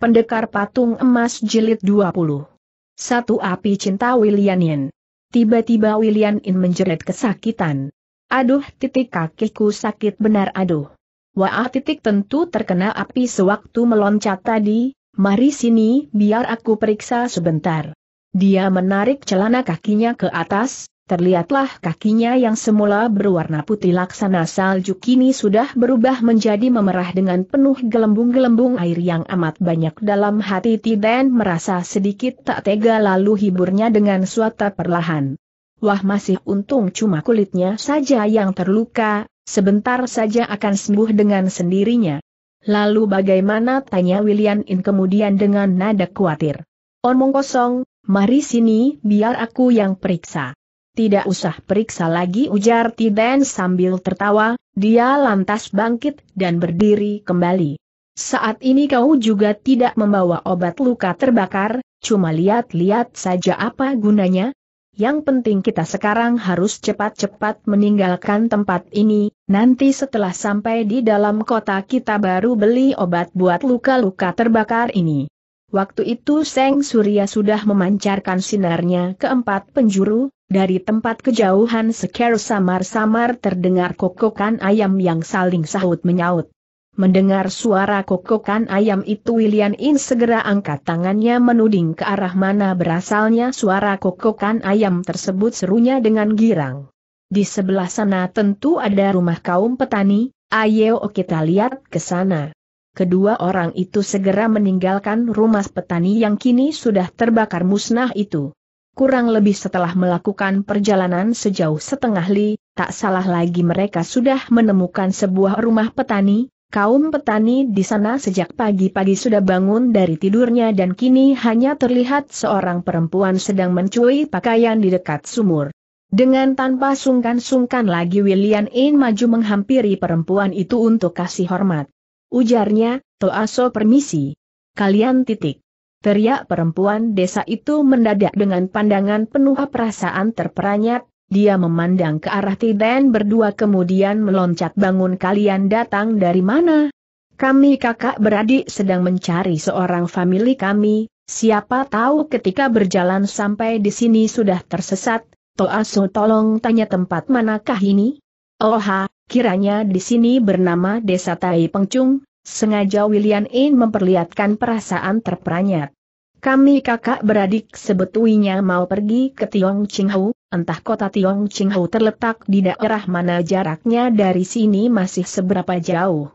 Pendekar Patung Emas Jilid 20. Satu api cinta William Yin. Tiba-tiba William Yin menjerit kesakitan. Aduh titik kakiku sakit benar aduh. Wah titik tentu terkena api sewaktu meloncat tadi, mari sini biar aku periksa sebentar. Dia menarik celana kakinya ke atas, Terlihatlah kakinya yang semula berwarna putih laksana salju kini sudah berubah menjadi memerah dengan penuh gelembung-gelembung air yang amat banyak dalam hati Tiden merasa sedikit tak tega lalu hiburnya dengan suata perlahan. Wah masih untung cuma kulitnya saja yang terluka, sebentar saja akan sembuh dengan sendirinya. Lalu bagaimana tanya William In kemudian dengan nada khawatir. Omong kosong, mari sini biar aku yang periksa. Tidak usah periksa lagi ujar Tiden sambil tertawa, dia lantas bangkit dan berdiri kembali. Saat ini kau juga tidak membawa obat luka terbakar, cuma lihat-lihat saja apa gunanya. Yang penting kita sekarang harus cepat-cepat meninggalkan tempat ini, nanti setelah sampai di dalam kota kita baru beli obat buat luka-luka terbakar ini. Waktu itu Seng Surya sudah memancarkan sinarnya ke empat penjuru, dari tempat kejauhan seker samar-samar terdengar kokokan ayam yang saling sahut menyaut. Mendengar suara kokokan ayam itu William In segera angkat tangannya menuding ke arah mana berasalnya suara kokokan ayam tersebut serunya dengan girang. Di sebelah sana tentu ada rumah kaum petani, ayo kita lihat ke sana. Kedua orang itu segera meninggalkan rumah petani yang kini sudah terbakar musnah itu. Kurang lebih setelah melakukan perjalanan sejauh setengah li, tak salah lagi mereka sudah menemukan sebuah rumah petani, kaum petani di sana sejak pagi-pagi sudah bangun dari tidurnya dan kini hanya terlihat seorang perempuan sedang mencuri pakaian di dekat sumur. Dengan tanpa sungkan-sungkan lagi William In maju menghampiri perempuan itu untuk kasih hormat. Ujarnya, Toaso permisi. Kalian titik. Teriak perempuan desa itu mendadak dengan pandangan penuh perasaan terperanyat, dia memandang ke arah Tiden berdua kemudian meloncat bangun kalian datang dari mana? Kami kakak beradik sedang mencari seorang famili kami, siapa tahu ketika berjalan sampai di sini sudah tersesat, Toaso tolong tanya tempat manakah ini? Oha, oh kiranya di sini bernama Desa Tai Pengcung, sengaja William In memperlihatkan perasaan terperanjat. Kami kakak beradik sebetulnya mau pergi ke Tiong Qinghou, entah kota Tiong Qinghou terletak di daerah mana jaraknya dari sini masih seberapa jauh.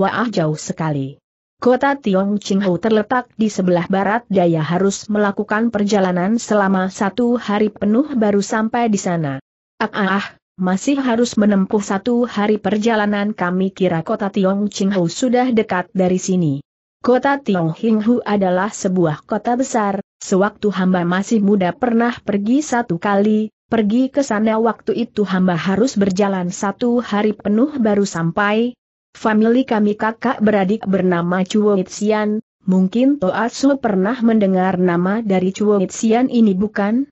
Wah jauh sekali. Kota Tiong Qinghou terletak di sebelah barat daya harus melakukan perjalanan selama satu hari penuh baru sampai di sana. ah ah, ah. Masih harus menempuh satu hari perjalanan kami kira kota Tiongqinghu sudah dekat dari sini. Kota Tiongqinghu adalah sebuah kota besar, sewaktu hamba masih muda pernah pergi satu kali, pergi ke sana waktu itu hamba harus berjalan satu hari penuh baru sampai. Family kami kakak beradik bernama Chuo Xian, mungkin Toa Su pernah mendengar nama dari Chuo Xian ini bukan?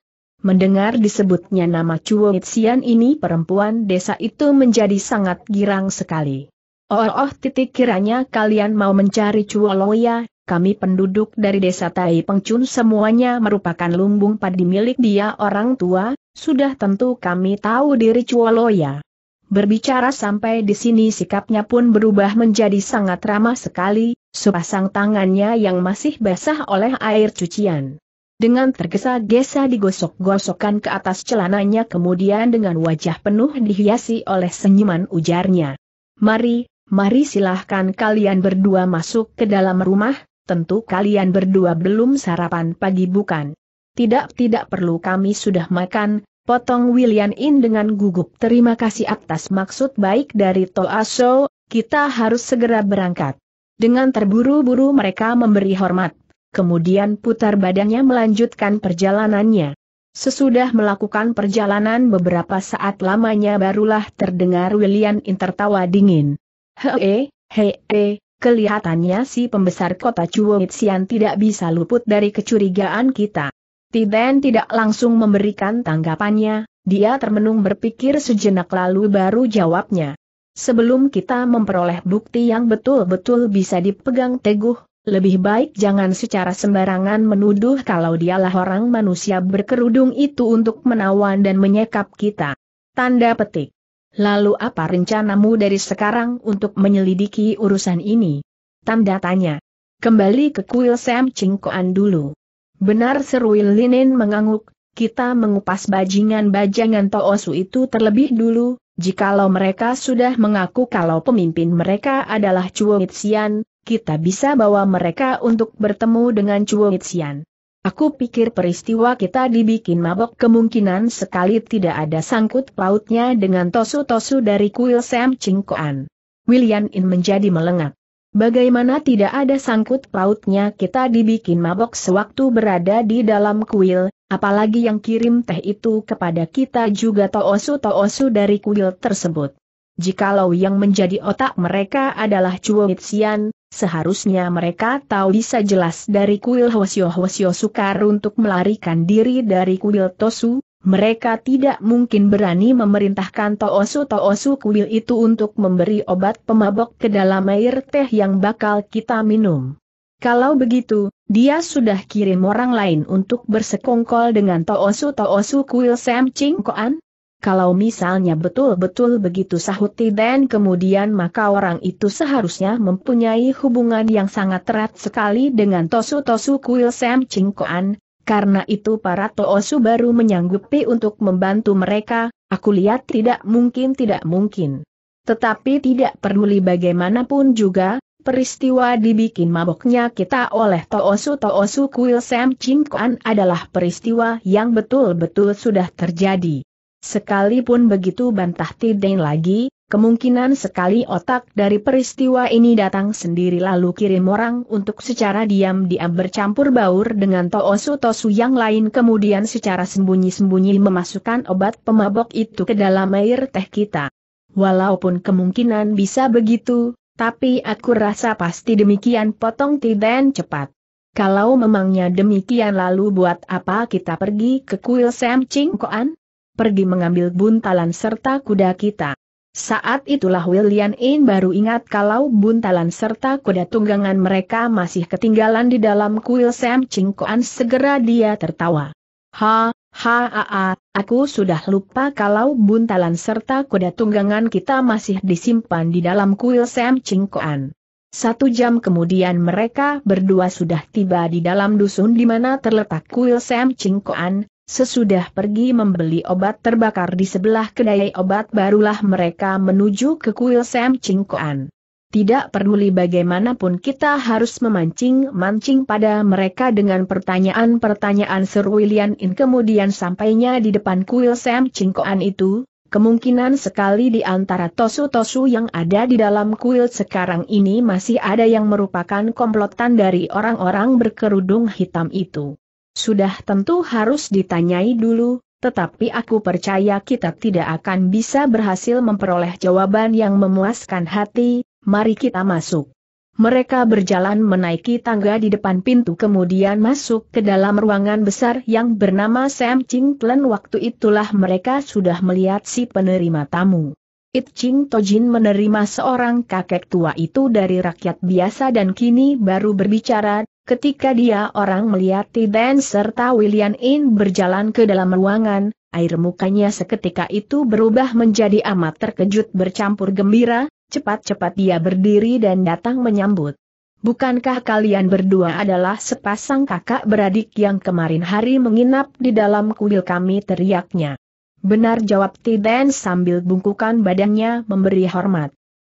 Mendengar disebutnya nama Chuo Xian ini perempuan desa itu menjadi sangat girang sekali. Oh, oh titik kiranya kalian mau mencari Chuo Loya, kami penduduk dari desa Tai Pengcun semuanya merupakan lumbung padi milik dia orang tua, sudah tentu kami tahu diri Chuo Loya. Berbicara sampai di sini sikapnya pun berubah menjadi sangat ramah sekali, sepasang tangannya yang masih basah oleh air cucian. Dengan tergesa-gesa digosok-gosokkan ke atas celananya kemudian dengan wajah penuh dihiasi oleh senyuman ujarnya. Mari, mari silahkan kalian berdua masuk ke dalam rumah, tentu kalian berdua belum sarapan pagi bukan? Tidak tidak perlu kami sudah makan, potong William In dengan gugup terima kasih atas maksud baik dari Toaso, kita harus segera berangkat. Dengan terburu-buru mereka memberi hormat kemudian putar badannya melanjutkan perjalanannya. Sesudah melakukan perjalanan beberapa saat lamanya barulah terdengar William tertawa dingin. Hee, hee, kelihatannya si pembesar kota Chuoitsian tidak bisa luput dari kecurigaan kita. Tiden tidak langsung memberikan tanggapannya, dia termenung berpikir sejenak lalu baru jawabnya. Sebelum kita memperoleh bukti yang betul-betul bisa dipegang teguh, lebih baik jangan secara sembarangan menuduh kalau dialah orang manusia berkerudung itu untuk menawan dan menyekap kita. Tanda petik. Lalu apa rencanamu dari sekarang untuk menyelidiki urusan ini? Tanda tanya. Kembali ke kuil Sam Cingkoan dulu. Benar seru Linin mengangguk, kita mengupas bajingan-bajangan Toosu itu terlebih dulu, jikalau mereka sudah mengaku kalau pemimpin mereka adalah Chuo Xian, kita bisa bawa mereka untuk bertemu dengan Chuo Xian. Aku pikir peristiwa kita dibikin mabok kemungkinan sekali tidak ada sangkut pautnya dengan tosu-tosu dari kuil Sam Chingkoan. William In menjadi melengak. Bagaimana tidak ada sangkut pautnya kita dibikin mabok sewaktu berada di dalam kuil, apalagi yang kirim teh itu kepada kita juga tosu tosu dari kuil tersebut. Jikalau yang menjadi otak mereka adalah Chuo Xian, Seharusnya mereka tahu bisa jelas dari kuil Hwasyo Hwasyo sukar untuk melarikan diri dari kuil Tosu, mereka tidak mungkin berani memerintahkan Toosu Toosu kuil itu untuk memberi obat pemabok ke dalam air teh yang bakal kita minum. Kalau begitu, dia sudah kirim orang lain untuk bersekongkol dengan Toosu Toosu kuil Sam Ching Koan, kalau misalnya betul-betul begitu sahut Tiden kemudian maka orang itu seharusnya mempunyai hubungan yang sangat erat sekali dengan Tosu-Tosu Kuil Sam Chingkoan, karena itu para Toosu baru menyanggupi untuk membantu mereka, aku lihat tidak mungkin tidak mungkin. Tetapi tidak peduli bagaimanapun juga, peristiwa dibikin maboknya kita oleh Toosu Toosu Kuil Sam Chingkoan adalah peristiwa yang betul-betul sudah terjadi. Sekalipun begitu bantah Tidain lagi, kemungkinan sekali otak dari peristiwa ini datang sendiri lalu kirim orang untuk secara diam-diam bercampur baur dengan Toosu-Tosu yang lain kemudian secara sembunyi-sembunyi memasukkan obat pemabok itu ke dalam air teh kita. Walaupun kemungkinan bisa begitu, tapi aku rasa pasti demikian potong Tidain cepat. Kalau memangnya demikian lalu buat apa kita pergi ke kuil Sam Ching Koan? pergi mengambil buntalan serta kuda kita. Saat itulah William In baru ingat kalau buntalan serta kuda tunggangan mereka masih ketinggalan di dalam kuil Sam Cingkoan segera dia tertawa. Ha, ha, ha, ha, aku sudah lupa kalau buntalan serta kuda tunggangan kita masih disimpan di dalam kuil Sam Cingkoan. Satu jam kemudian mereka berdua sudah tiba di dalam dusun di mana terletak kuil Sam Cingkoan, Sesudah pergi membeli obat terbakar di sebelah kedai obat barulah mereka menuju ke kuil Sam Chingkoan. Tidak peduli bagaimanapun kita harus memancing-mancing pada mereka dengan pertanyaan-pertanyaan Sir William In kemudian sampainya di depan kuil Sam Chingkoan itu, kemungkinan sekali di antara tosu-tosu yang ada di dalam kuil sekarang ini masih ada yang merupakan komplotan dari orang-orang berkerudung hitam itu. Sudah tentu harus ditanyai dulu, tetapi aku percaya kita tidak akan bisa berhasil memperoleh jawaban yang memuaskan hati, mari kita masuk. Mereka berjalan menaiki tangga di depan pintu kemudian masuk ke dalam ruangan besar yang bernama Sam Ching Tlen waktu itulah mereka sudah melihat si penerima tamu. It Ching Tojin menerima seorang kakek tua itu dari rakyat biasa dan kini baru berbicara, Ketika dia orang melihat Tiden serta William In berjalan ke dalam ruangan, air mukanya seketika itu berubah menjadi amat terkejut bercampur gembira, cepat-cepat dia berdiri dan datang menyambut. Bukankah kalian berdua adalah sepasang kakak beradik yang kemarin hari menginap di dalam kuil kami teriaknya? Benar jawab Tiden sambil bungkukan badannya memberi hormat.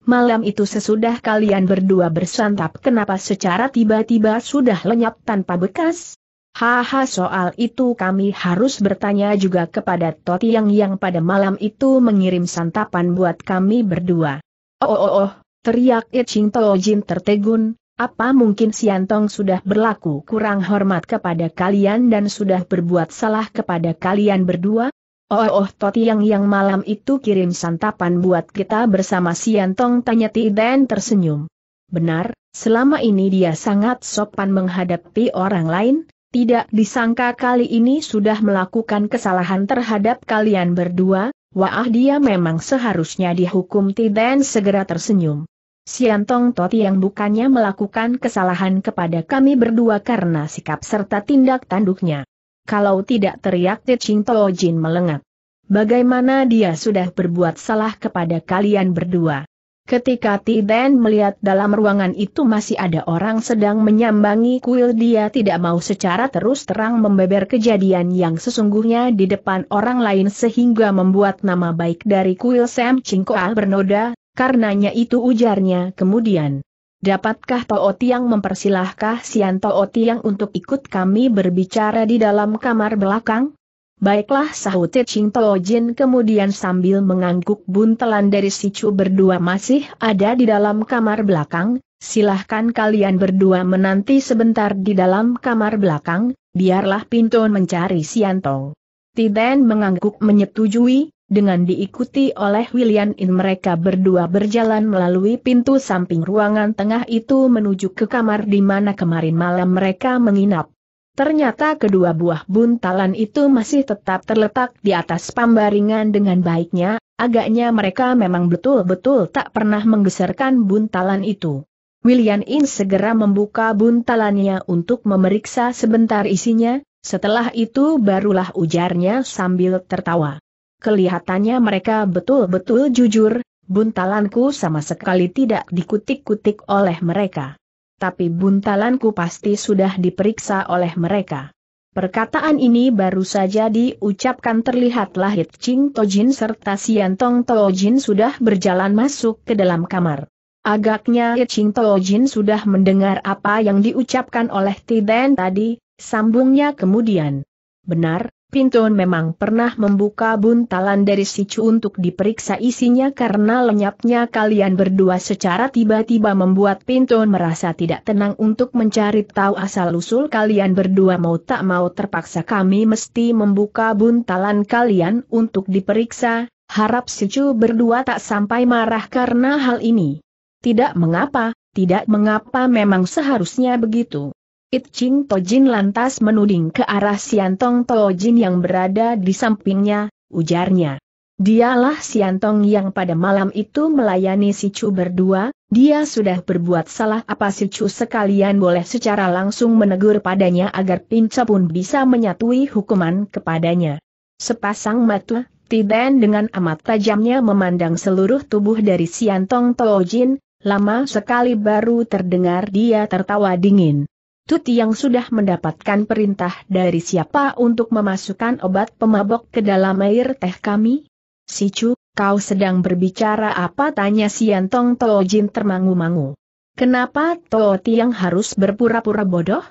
Malam itu sesudah kalian berdua bersantap kenapa secara tiba-tiba sudah lenyap tanpa bekas? Haha soal itu kami harus bertanya juga kepada Toti yang yang pada malam itu mengirim santapan buat kami berdua. Oh oh oh, teriak Iching Tojin tertegun, apa mungkin Siantong sudah berlaku kurang hormat kepada kalian dan sudah berbuat salah kepada kalian berdua? Oh, oh Totiang yang malam itu kirim santapan buat kita bersama Siantong tanya Tiden tersenyum. Benar, selama ini dia sangat sopan menghadapi orang lain, tidak disangka kali ini sudah melakukan kesalahan terhadap kalian berdua, wah dia memang seharusnya dihukum Tiden segera tersenyum. Siantong yang bukannya melakukan kesalahan kepada kami berdua karena sikap serta tindak tanduknya. Kalau tidak teriak Cing Tao Jin melengak. Bagaimana dia sudah berbuat salah kepada kalian berdua? Ketika Ti Ben melihat dalam ruangan itu masih ada orang sedang menyambangi kuil dia tidak mau secara terus terang membeber kejadian yang sesungguhnya di depan orang lain sehingga membuat nama baik dari kuil Sam Chingkoal bernoda, karenanya itu ujarnya kemudian. Dapatkah Tao Tiang mempersilahkah Sian Tao Tiang untuk ikut kami berbicara di dalam kamar belakang? Baiklah sahut Ching Tao Jin kemudian sambil mengangguk buntelan dari si Chu berdua masih ada di dalam kamar belakang, silahkan kalian berdua menanti sebentar di dalam kamar belakang, biarlah pintu mencari Sian Tao. Tiden mengangguk menyetujui, dengan diikuti oleh William In mereka berdua berjalan melalui pintu samping ruangan tengah itu menuju ke kamar di mana kemarin malam mereka menginap. Ternyata kedua buah buntalan itu masih tetap terletak di atas pambaringan dengan baiknya, agaknya mereka memang betul-betul tak pernah menggeserkan buntalan itu. William In segera membuka buntalannya untuk memeriksa sebentar isinya, setelah itu barulah ujarnya sambil tertawa. Kelihatannya mereka betul-betul jujur, buntalanku sama sekali tidak dikutik-kutik oleh mereka. Tapi buntalanku pasti sudah diperiksa oleh mereka. Perkataan ini baru saja diucapkan terlihatlah Hit Ching Tojin serta Sian Tong Tojin sudah berjalan masuk ke dalam kamar. Agaknya Hit Ching Tojin sudah mendengar apa yang diucapkan oleh Tiden tadi, sambungnya kemudian. Benar, Pinton memang pernah membuka buntalan dari sicu untuk diperiksa isinya karena lenyapnya kalian berdua secara tiba-tiba membuat Pinton merasa tidak tenang untuk mencari tahu asal-usul kalian berdua mau tak mau terpaksa kami mesti membuka buntalan kalian untuk diperiksa, harap sicu berdua tak sampai marah karena hal ini. Tidak mengapa, tidak mengapa memang seharusnya begitu. It Ching Tojin lantas menuding ke arah Siantong Tojin yang berada di sampingnya, ujarnya. Dialah Siantong yang pada malam itu melayani si Chu berdua, dia sudah berbuat salah apa si Chu sekalian boleh secara langsung menegur padanya agar Pinca pun bisa menyatui hukuman kepadanya. Sepasang mata, Tiden dengan amat tajamnya memandang seluruh tubuh dari Siantong Tojin, lama sekali baru terdengar dia tertawa dingin. Tuti yang sudah mendapatkan perintah dari siapa untuk memasukkan obat pemabok ke dalam air teh kami? Si kau sedang berbicara apa tanya si Yantong Tojin termangu-mangu. Kenapa Tio Tiang harus berpura-pura bodoh?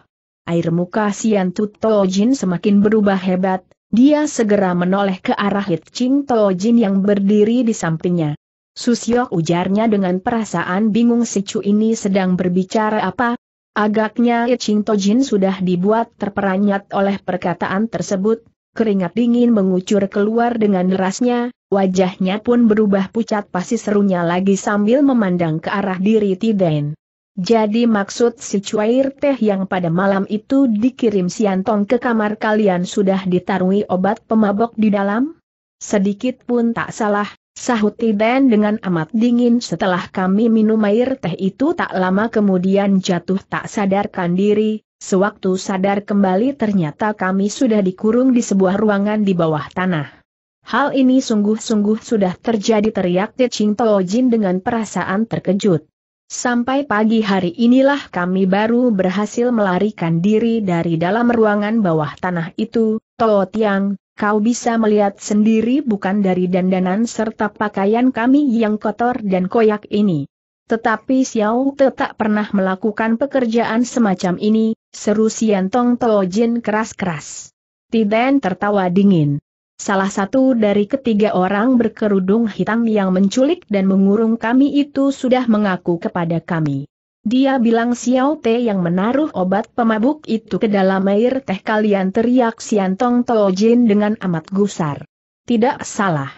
Air muka si Yantu Tojin semakin berubah hebat, dia segera menoleh ke arah Hitching Tojin yang berdiri di sampingnya. Susyok ujarnya dengan perasaan bingung si ini sedang berbicara apa, Agaknya Iching Tojin sudah dibuat terperanyat oleh perkataan tersebut, keringat dingin mengucur keluar dengan derasnya, wajahnya pun berubah pucat pasti serunya lagi sambil memandang ke arah diri Tiden. Jadi maksud si cuair teh yang pada malam itu dikirim Siantong ke kamar kalian sudah ditarui obat pemabok di dalam? Sedikit pun tak salah, Sahut Tiben dengan amat dingin setelah kami minum air teh itu tak lama kemudian jatuh tak sadarkan diri, sewaktu sadar kembali ternyata kami sudah dikurung di sebuah ruangan di bawah tanah. Hal ini sungguh-sungguh sudah terjadi teriak Tecing Tojin dengan perasaan terkejut. Sampai pagi hari inilah kami baru berhasil melarikan diri dari dalam ruangan bawah tanah itu, Toh Tiang, Kau bisa melihat sendiri bukan dari dandanan serta pakaian kami yang kotor dan koyak ini. Tetapi Xiao Te tak pernah melakukan pekerjaan semacam ini, seru Tong Siantong Jin keras-keras. Tiden tertawa dingin. Salah satu dari ketiga orang berkerudung hitam yang menculik dan mengurung kami itu sudah mengaku kepada kami. Dia bilang Xiao Te yang menaruh obat pemabuk itu ke dalam air teh kalian teriak Siantong Jin dengan amat gusar. Tidak salah.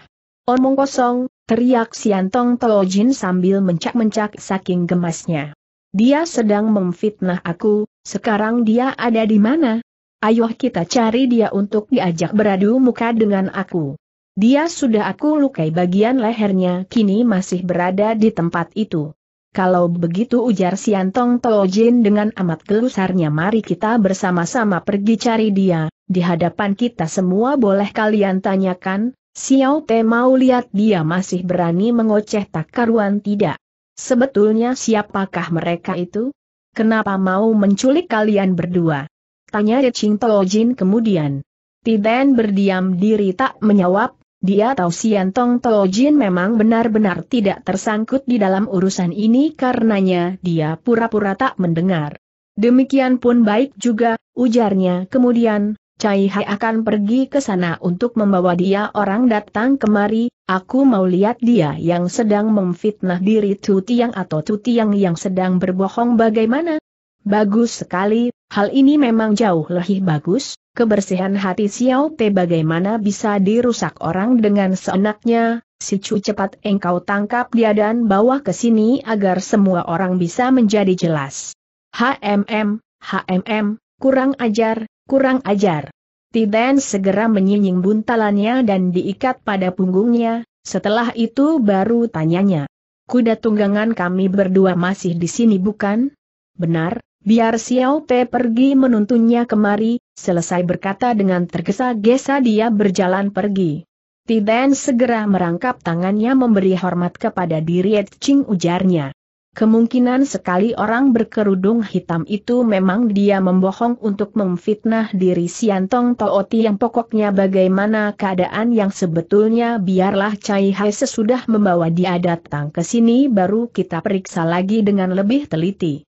Omong kosong, teriak Siantong Jin sambil mencak-mencak saking gemasnya. Dia sedang memfitnah aku, sekarang dia ada di mana? Ayo kita cari dia untuk diajak beradu muka dengan aku. Dia sudah aku lukai bagian lehernya kini masih berada di tempat itu. Kalau begitu ujar Siantong Jin dengan amat gelusarnya mari kita bersama-sama pergi cari dia, di hadapan kita semua boleh kalian tanyakan, Xiao Te mau lihat dia masih berani mengoceh tak karuan tidak. Sebetulnya siapakah mereka itu? Kenapa mau menculik kalian berdua? Tanya Ching Jin kemudian. Tiden berdiam diri tak menjawab, dia tahu Sian Tong Jin memang benar-benar tidak tersangkut di dalam urusan ini karenanya dia pura-pura tak mendengar. Demikian pun baik juga, ujarnya kemudian, Cai Hai akan pergi ke sana untuk membawa dia orang datang kemari, aku mau lihat dia yang sedang memfitnah diri Tiang atau Tiang yang sedang berbohong bagaimana? Bagus sekali, Hal ini memang jauh lebih bagus, kebersihan hati Xiao Te bagaimana bisa dirusak orang dengan seenaknya, si Chu cepat engkau tangkap dia dan bawa ke sini agar semua orang bisa menjadi jelas. HMM, HMM, kurang ajar, kurang ajar. Tiden segera menyinying buntalannya dan diikat pada punggungnya, setelah itu baru tanyanya. Kuda tunggangan kami berdua masih di sini bukan? Benar, Biar Xiao Pe pergi menuntunnya kemari, selesai berkata dengan tergesa-gesa dia berjalan pergi. Tiden segera merangkap tangannya memberi hormat kepada diri Ching ujarnya. Kemungkinan sekali orang berkerudung hitam itu memang dia membohong untuk memfitnah diri Siantong Tooti yang pokoknya bagaimana keadaan yang sebetulnya biarlah Cai Hai sesudah membawa dia datang ke sini baru kita periksa lagi dengan lebih teliti.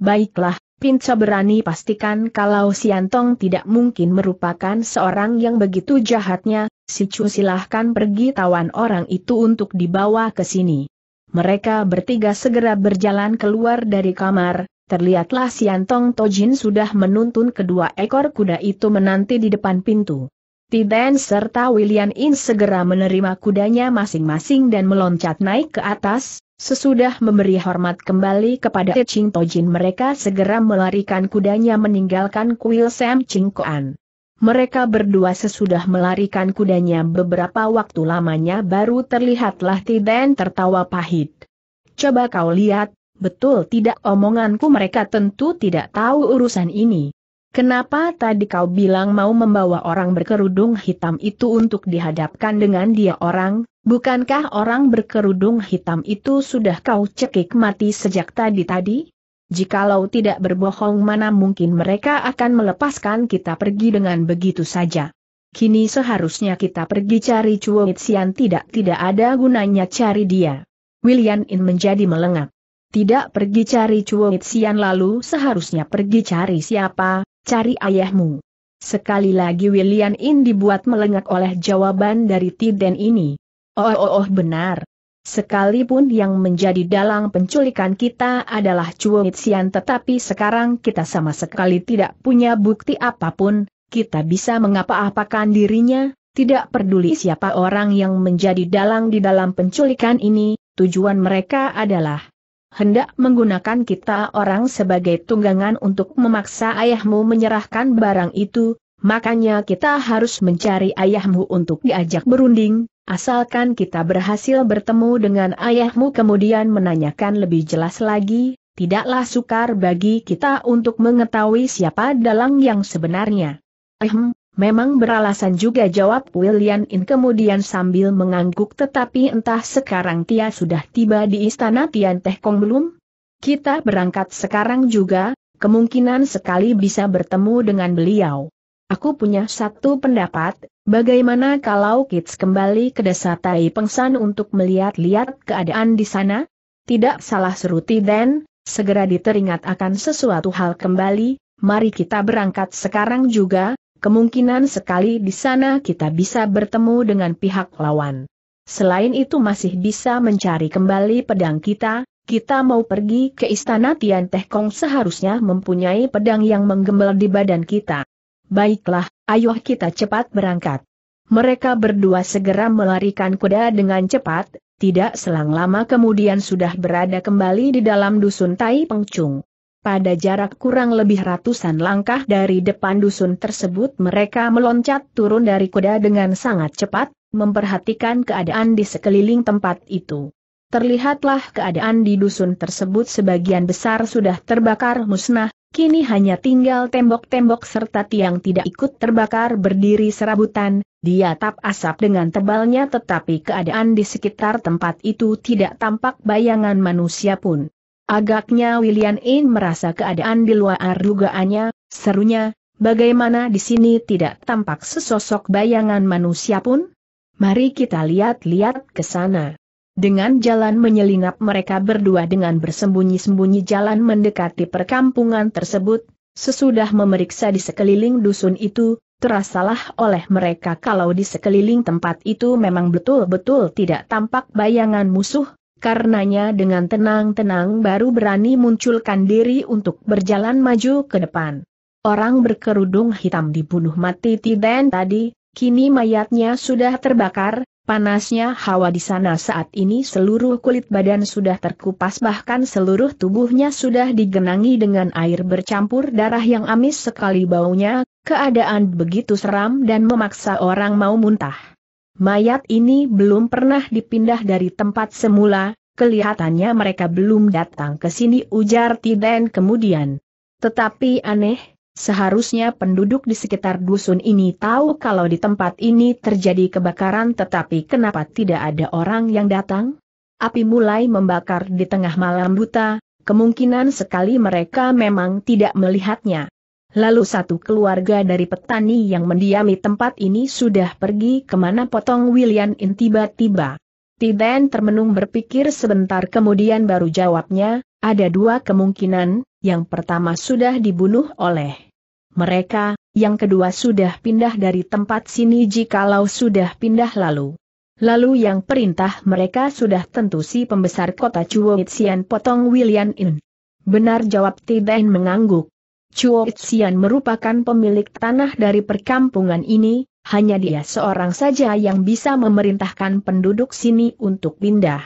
Baiklah, Pinca berani pastikan kalau Siantong tidak mungkin merupakan seorang yang begitu jahatnya, si Chu silahkan pergi tawan orang itu untuk dibawa ke sini. Mereka bertiga segera berjalan keluar dari kamar, terlihatlah Siantong Tojin sudah menuntun kedua ekor kuda itu menanti di depan pintu. Tiden serta William In segera menerima kudanya masing-masing dan meloncat naik ke atas, Sesudah memberi hormat kembali kepada e Ching Tojin mereka segera melarikan kudanya meninggalkan kuil Sam Ching Koan. Mereka berdua sesudah melarikan kudanya beberapa waktu lamanya baru terlihatlah Tiden tertawa pahit. Coba kau lihat, betul tidak omonganku mereka tentu tidak tahu urusan ini. Kenapa tadi kau bilang mau membawa orang berkerudung hitam itu untuk dihadapkan dengan dia orang, Bukankah orang berkerudung hitam itu sudah kau cekik mati sejak tadi tadi? Jikalau tidak berbohong mana mungkin mereka akan melepaskan kita pergi dengan begitu saja. Kini seharusnya kita pergi cari Chuo tidak-tidak ada gunanya cari dia. William In menjadi melengak. Tidak pergi cari Chuo lalu seharusnya pergi cari siapa, cari ayahmu. Sekali lagi William In dibuat melengak oleh jawaban dari Tiden ini. Oh, oh, oh benar. Sekalipun yang menjadi dalang penculikan kita adalah Chuomitsian, tetapi sekarang kita sama sekali tidak punya bukti apapun, kita bisa mengapa-apakan dirinya, tidak peduli siapa orang yang menjadi dalang di dalam penculikan ini, tujuan mereka adalah hendak menggunakan kita orang sebagai tunggangan untuk memaksa ayahmu menyerahkan barang itu, Makanya kita harus mencari ayahmu untuk diajak berunding, asalkan kita berhasil bertemu dengan ayahmu kemudian menanyakan lebih jelas lagi, tidaklah sukar bagi kita untuk mengetahui siapa dalang yang sebenarnya. Ehm, memang beralasan juga jawab William In kemudian sambil mengangguk tetapi entah sekarang Tia sudah tiba di istana Tian Teh Kong belum? Kita berangkat sekarang juga, kemungkinan sekali bisa bertemu dengan beliau. Aku punya satu pendapat, bagaimana kalau Kits kembali ke desa Tai Pengsan untuk melihat-lihat keadaan di sana? Tidak salah seru Tiden, segera diteringat akan sesuatu hal kembali, mari kita berangkat sekarang juga, kemungkinan sekali di sana kita bisa bertemu dengan pihak lawan. Selain itu masih bisa mencari kembali pedang kita, kita mau pergi ke istana Tian Teh Kong seharusnya mempunyai pedang yang menggembel di badan kita. Baiklah, ayo kita cepat berangkat. Mereka berdua segera melarikan kuda dengan cepat, tidak selang lama kemudian sudah berada kembali di dalam dusun Tai Pengcung. Pada jarak kurang lebih ratusan langkah dari depan dusun tersebut mereka meloncat turun dari kuda dengan sangat cepat, memperhatikan keadaan di sekeliling tempat itu. Terlihatlah keadaan di dusun tersebut sebagian besar sudah terbakar musnah, Kini hanya tinggal tembok-tembok serta tiang tidak ikut terbakar berdiri serabutan, dia tap asap dengan tebalnya tetapi keadaan di sekitar tempat itu tidak tampak bayangan manusia pun. Agaknya William In merasa keadaan di luar dugaannya, serunya, bagaimana di sini tidak tampak sesosok bayangan manusia pun? Mari kita lihat-lihat ke sana. Dengan jalan menyelinap mereka berdua dengan bersembunyi-sembunyi jalan mendekati perkampungan tersebut, sesudah memeriksa di sekeliling dusun itu, terasalah oleh mereka kalau di sekeliling tempat itu memang betul-betul tidak tampak bayangan musuh, karenanya dengan tenang-tenang baru berani munculkan diri untuk berjalan maju ke depan. Orang berkerudung hitam dibunuh mati Tiden tadi, kini mayatnya sudah terbakar, Panasnya hawa di sana saat ini seluruh kulit badan sudah terkupas bahkan seluruh tubuhnya sudah digenangi dengan air bercampur darah yang amis sekali baunya, keadaan begitu seram dan memaksa orang mau muntah. Mayat ini belum pernah dipindah dari tempat semula, kelihatannya mereka belum datang ke sini ujar Tiden kemudian. Tetapi aneh, Seharusnya penduduk di sekitar dusun ini tahu kalau di tempat ini terjadi kebakaran tetapi kenapa tidak ada orang yang datang? Api mulai membakar di tengah malam buta, kemungkinan sekali mereka memang tidak melihatnya. Lalu satu keluarga dari petani yang mendiami tempat ini sudah pergi kemana potong William In tiba-tiba. Tiden termenung berpikir sebentar kemudian baru jawabnya, ada dua kemungkinan, yang pertama sudah dibunuh oleh mereka, yang kedua sudah pindah dari tempat sini jikalau sudah pindah lalu. Lalu yang perintah mereka sudah tentu si pembesar kota Chuo Itzian Potong William In. Benar jawab Tidain mengangguk. Chuo Itzian merupakan pemilik tanah dari perkampungan ini, hanya dia seorang saja yang bisa memerintahkan penduduk sini untuk pindah.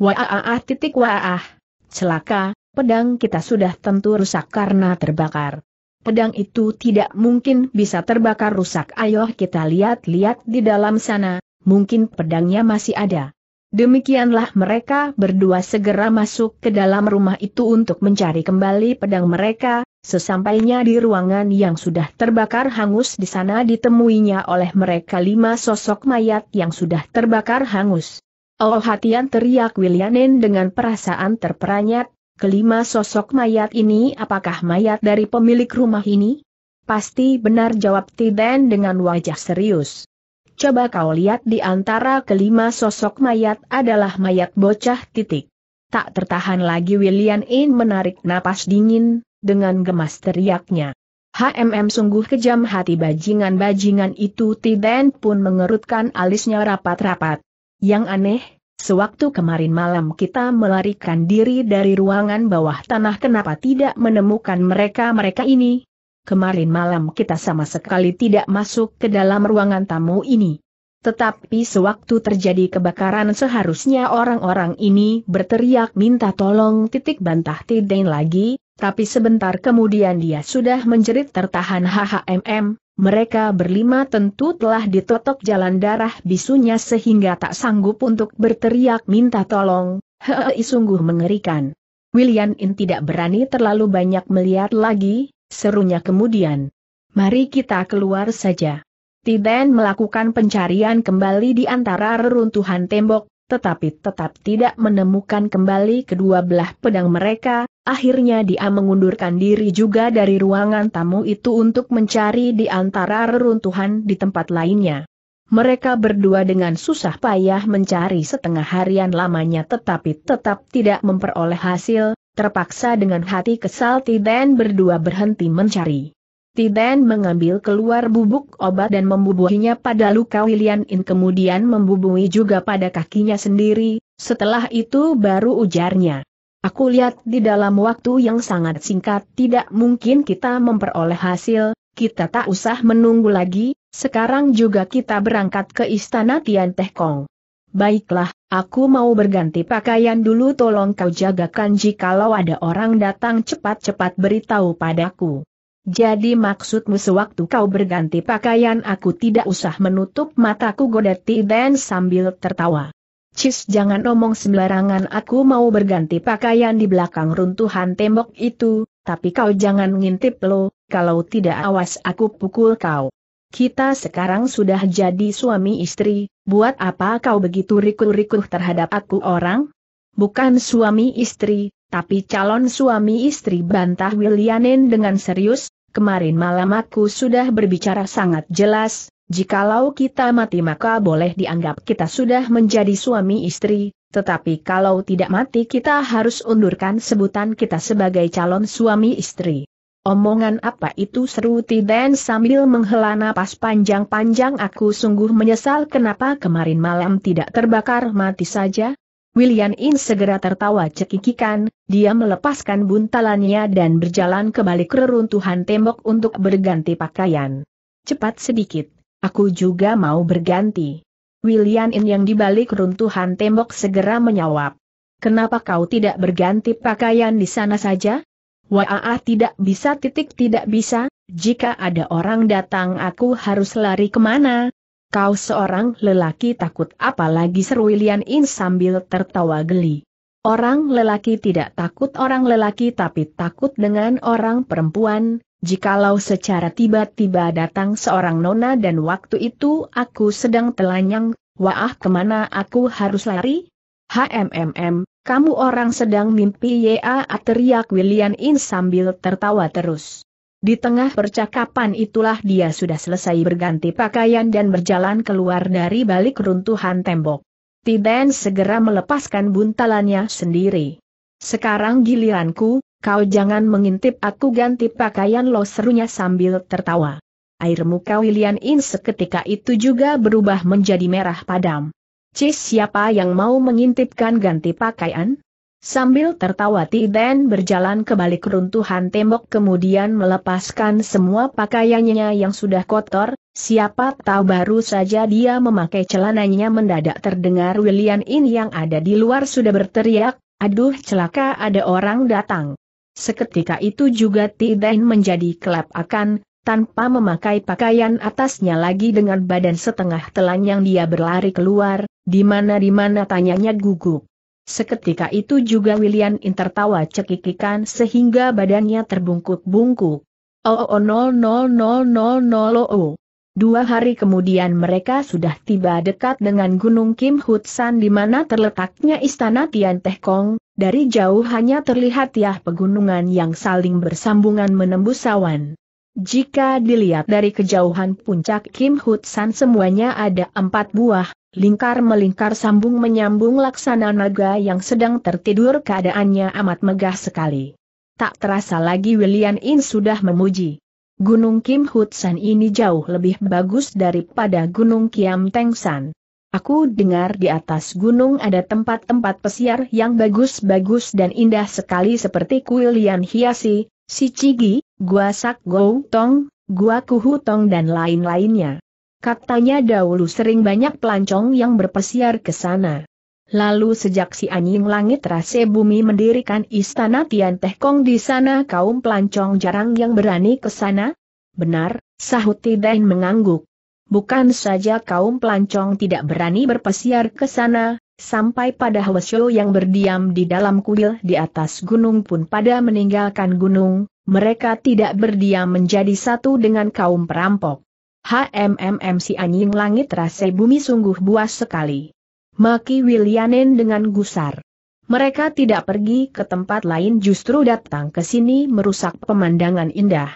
Waaah titik waaah. Celaka, pedang kita sudah tentu rusak karena terbakar pedang itu tidak mungkin bisa terbakar rusak. Ayo kita lihat-lihat di dalam sana, mungkin pedangnya masih ada. Demikianlah mereka berdua segera masuk ke dalam rumah itu untuk mencari kembali pedang mereka, sesampainya di ruangan yang sudah terbakar hangus di sana ditemuinya oleh mereka lima sosok mayat yang sudah terbakar hangus. Oh hatian teriak Wilianin dengan perasaan terperanyat, Kelima sosok mayat ini apakah mayat dari pemilik rumah ini? Pasti benar jawab Tiden dengan wajah serius. Coba kau lihat di antara kelima sosok mayat adalah mayat bocah titik. Tak tertahan lagi William In menarik napas dingin, dengan gemas teriaknya. HMM sungguh kejam hati bajingan-bajingan itu Tiden pun mengerutkan alisnya rapat-rapat. Yang aneh, Sewaktu kemarin malam kita melarikan diri dari ruangan bawah tanah kenapa tidak menemukan mereka-mereka ini? Kemarin malam kita sama sekali tidak masuk ke dalam ruangan tamu ini. Tetapi sewaktu terjadi kebakaran seharusnya orang-orang ini berteriak minta tolong titik bantah tidak lagi, tapi sebentar kemudian dia sudah menjerit tertahan HHMM, mereka berlima tentu telah ditotok jalan darah bisunya sehingga tak sanggup untuk berteriak minta tolong, hei sungguh mengerikan. William In tidak berani terlalu banyak melihat lagi, serunya kemudian. Mari kita keluar saja. Tiden melakukan pencarian kembali di antara reruntuhan tembok, tetapi tetap tidak menemukan kembali kedua belah pedang mereka, akhirnya dia mengundurkan diri juga dari ruangan tamu itu untuk mencari di antara reruntuhan di tempat lainnya. Mereka berdua dengan susah payah mencari setengah harian lamanya tetapi tetap tidak memperoleh hasil, terpaksa dengan hati kesal Tiden berdua berhenti mencari. Tiden mengambil keluar bubuk obat dan membubuhinya pada luka William In kemudian membubuhi juga pada kakinya sendiri, setelah itu baru ujarnya. Aku lihat di dalam waktu yang sangat singkat tidak mungkin kita memperoleh hasil, kita tak usah menunggu lagi, sekarang juga kita berangkat ke istana Tian Teh Kong. Baiklah, aku mau berganti pakaian dulu tolong kau jagakan jikalau ada orang datang cepat-cepat beritahu padaku. Jadi maksudmu sewaktu kau berganti pakaian aku tidak usah menutup mataku goda dan sambil tertawa. Cis jangan omong sembarangan aku mau berganti pakaian di belakang runtuhan tembok itu, tapi kau jangan ngintip lo, kalau tidak awas aku pukul kau. Kita sekarang sudah jadi suami istri, buat apa kau begitu rikuh-rikuh terhadap aku orang? Bukan suami istri, tapi calon suami istri bantah Willianin dengan serius, kemarin malam aku sudah berbicara sangat jelas, jikalau kita mati maka boleh dianggap kita sudah menjadi suami istri, tetapi kalau tidak mati kita harus undurkan sebutan kita sebagai calon suami istri. Omongan apa itu seru Tiden sambil menghela napas panjang-panjang aku sungguh menyesal kenapa kemarin malam tidak terbakar mati saja, William In segera tertawa cekikikan, dia melepaskan buntalannya dan berjalan kembali ke reruntuhan tembok untuk berganti pakaian. Cepat sedikit, aku juga mau berganti. William In yang dibalik reruntuhan tembok segera menjawab. Kenapa kau tidak berganti pakaian di sana saja? Waa tidak bisa titik tidak bisa, jika ada orang datang aku harus lari kemana, Kau seorang lelaki takut apalagi seru William In sambil tertawa geli. Orang lelaki tidak takut orang lelaki tapi takut dengan orang perempuan, jikalau secara tiba-tiba datang seorang nona dan waktu itu aku sedang telanjang, wah kemana aku harus lari? HMMM, kamu orang sedang mimpi ya teriak William In sambil tertawa terus. Di tengah percakapan itulah dia sudah selesai berganti pakaian dan berjalan keluar dari balik runtuhan tembok. Tiden segera melepaskan buntalannya sendiri. Sekarang giliranku, kau jangan mengintip aku ganti pakaian lo serunya sambil tertawa. Air muka William In seketika itu juga berubah menjadi merah padam. Cis siapa yang mau mengintipkan ganti pakaian? Sambil tertawa Tiden berjalan ke balik runtuhan tembok kemudian melepaskan semua pakaiannya yang sudah kotor, siapa tahu baru saja dia memakai celananya mendadak terdengar William In yang ada di luar sudah berteriak, aduh celaka ada orang datang. Seketika itu juga Tiden menjadi kelap akan, tanpa memakai pakaian atasnya lagi dengan badan setengah telanjang dia berlari keluar, di mana dimana tanyanya gugup. Seketika itu juga William In tertawa cekikikan sehingga badannya terbungkuk-bungkuk. Oh, oh, nol, nol, nol, nol, nol, oh. oh. Dua hari kemudian mereka sudah tiba dekat dengan Gunung Kim Hutsan di mana terletaknya istana Tian Teh Kong, dari jauh hanya terlihat tiah pegunungan yang saling bersambungan menembus sawan. Jika dilihat dari kejauhan puncak Kim Hutsan semuanya ada empat buah, Lingkar-melingkar sambung menyambung laksana naga yang sedang tertidur keadaannya amat megah sekali. Tak terasa lagi William In sudah memuji. Gunung Kim Hutsan ini jauh lebih bagus daripada Gunung Kiam Tengsan. Aku dengar di atas gunung ada tempat-tempat pesiar yang bagus-bagus dan indah sekali seperti Kuil Kuilian Hiasi, Sichigi, Gua Sak Gou Tong, Gua Kuhu Tong dan lain-lainnya. Katanya dahulu sering banyak pelancong yang berpesiar ke sana. Lalu sejak si anjing langit rase bumi mendirikan istana Tian Teh Kong di sana kaum pelancong jarang yang berani ke sana? Benar, sahut Tidain mengangguk. Bukan saja kaum pelancong tidak berani berpesiar ke sana, sampai pada Hwasyo yang berdiam di dalam kuil di atas gunung pun pada meninggalkan gunung, mereka tidak berdiam menjadi satu dengan kaum perampok. HMMM si anjing langit rase bumi sungguh buas sekali. Maki Wilianen dengan gusar. Mereka tidak pergi ke tempat lain justru datang ke sini merusak pemandangan indah.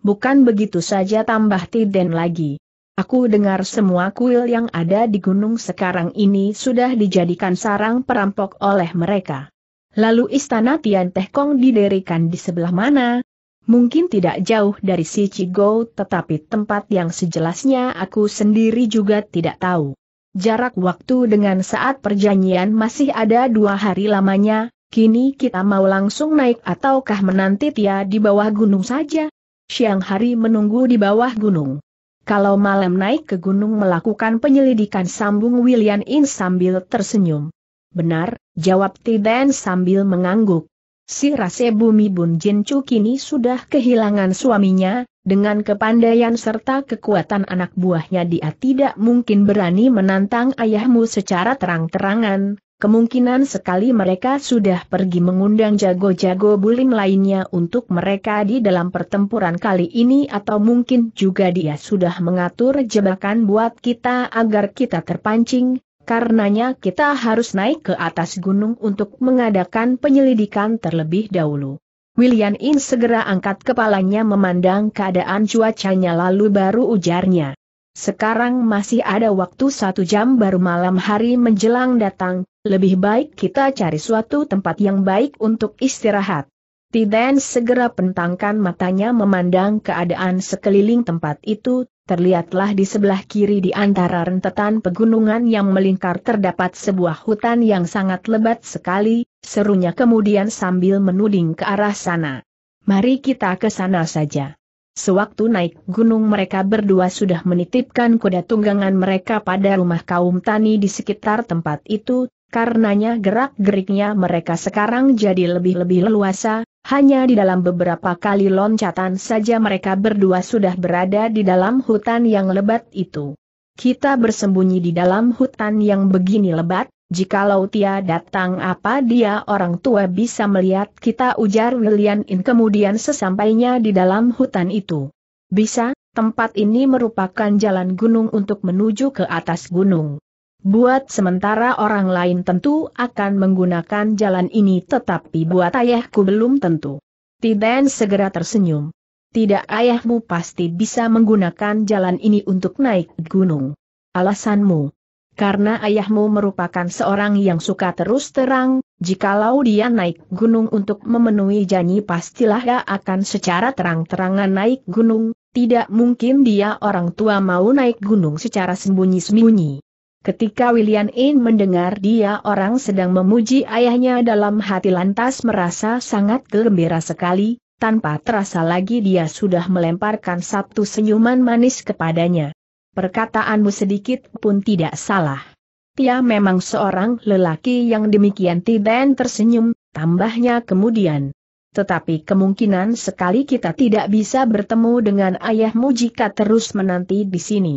Bukan begitu saja tambah Tiden lagi. Aku dengar semua kuil yang ada di gunung sekarang ini sudah dijadikan sarang perampok oleh mereka. Lalu istana Tian Teh Kong didirikan di sebelah mana? Mungkin tidak jauh dari si Cigo tetapi tempat yang sejelasnya aku sendiri juga tidak tahu. Jarak waktu dengan saat perjanjian masih ada dua hari lamanya, kini kita mau langsung naik ataukah menanti Tia di bawah gunung saja? Siang hari menunggu di bawah gunung. Kalau malam naik ke gunung melakukan penyelidikan sambung William In sambil tersenyum. Benar, jawab Tiden sambil mengangguk. Si Rase Bumi Bun Jin Chu kini sudah kehilangan suaminya, dengan kepandaian serta kekuatan anak buahnya dia tidak mungkin berani menantang ayahmu secara terang-terangan, kemungkinan sekali mereka sudah pergi mengundang jago-jago bulim lainnya untuk mereka di dalam pertempuran kali ini atau mungkin juga dia sudah mengatur jebakan buat kita agar kita terpancing, Karenanya kita harus naik ke atas gunung untuk mengadakan penyelidikan terlebih dahulu. William In segera angkat kepalanya memandang keadaan cuacanya lalu baru ujarnya. Sekarang masih ada waktu satu jam baru malam hari menjelang datang, lebih baik kita cari suatu tempat yang baik untuk istirahat. Tiden segera pentangkan matanya memandang keadaan sekeliling tempat itu, terlihatlah di sebelah kiri di antara rentetan pegunungan yang melingkar terdapat sebuah hutan yang sangat lebat sekali, serunya kemudian sambil menuding ke arah sana. Mari kita ke sana saja. Sewaktu naik gunung mereka berdua sudah menitipkan kuda tunggangan mereka pada rumah kaum tani di sekitar tempat itu, karenanya gerak-geriknya mereka sekarang jadi lebih-lebih leluasa, hanya di dalam beberapa kali loncatan saja mereka berdua sudah berada di dalam hutan yang lebat itu. Kita bersembunyi di dalam hutan yang begini lebat, jikalau Tia datang apa dia orang tua bisa melihat kita ujar William In kemudian sesampainya di dalam hutan itu. Bisa, tempat ini merupakan jalan gunung untuk menuju ke atas gunung. Buat sementara orang lain tentu akan menggunakan jalan ini tetapi buat ayahku belum tentu. Tiden segera tersenyum. Tidak ayahmu pasti bisa menggunakan jalan ini untuk naik gunung. Alasanmu. Karena ayahmu merupakan seorang yang suka terus terang, jikalau dia naik gunung untuk memenuhi janji pastilah dia akan secara terang-terangan naik gunung, tidak mungkin dia orang tua mau naik gunung secara sembunyi-sembunyi. Ketika William In mendengar dia orang sedang memuji ayahnya dalam hati lantas merasa sangat gembira sekali, tanpa terasa lagi dia sudah melemparkan satu senyuman manis kepadanya. Perkataanmu sedikit pun tidak salah. Dia memang seorang lelaki yang demikian tiben tersenyum, tambahnya kemudian. Tetapi kemungkinan sekali kita tidak bisa bertemu dengan ayahmu jika terus menanti di sini.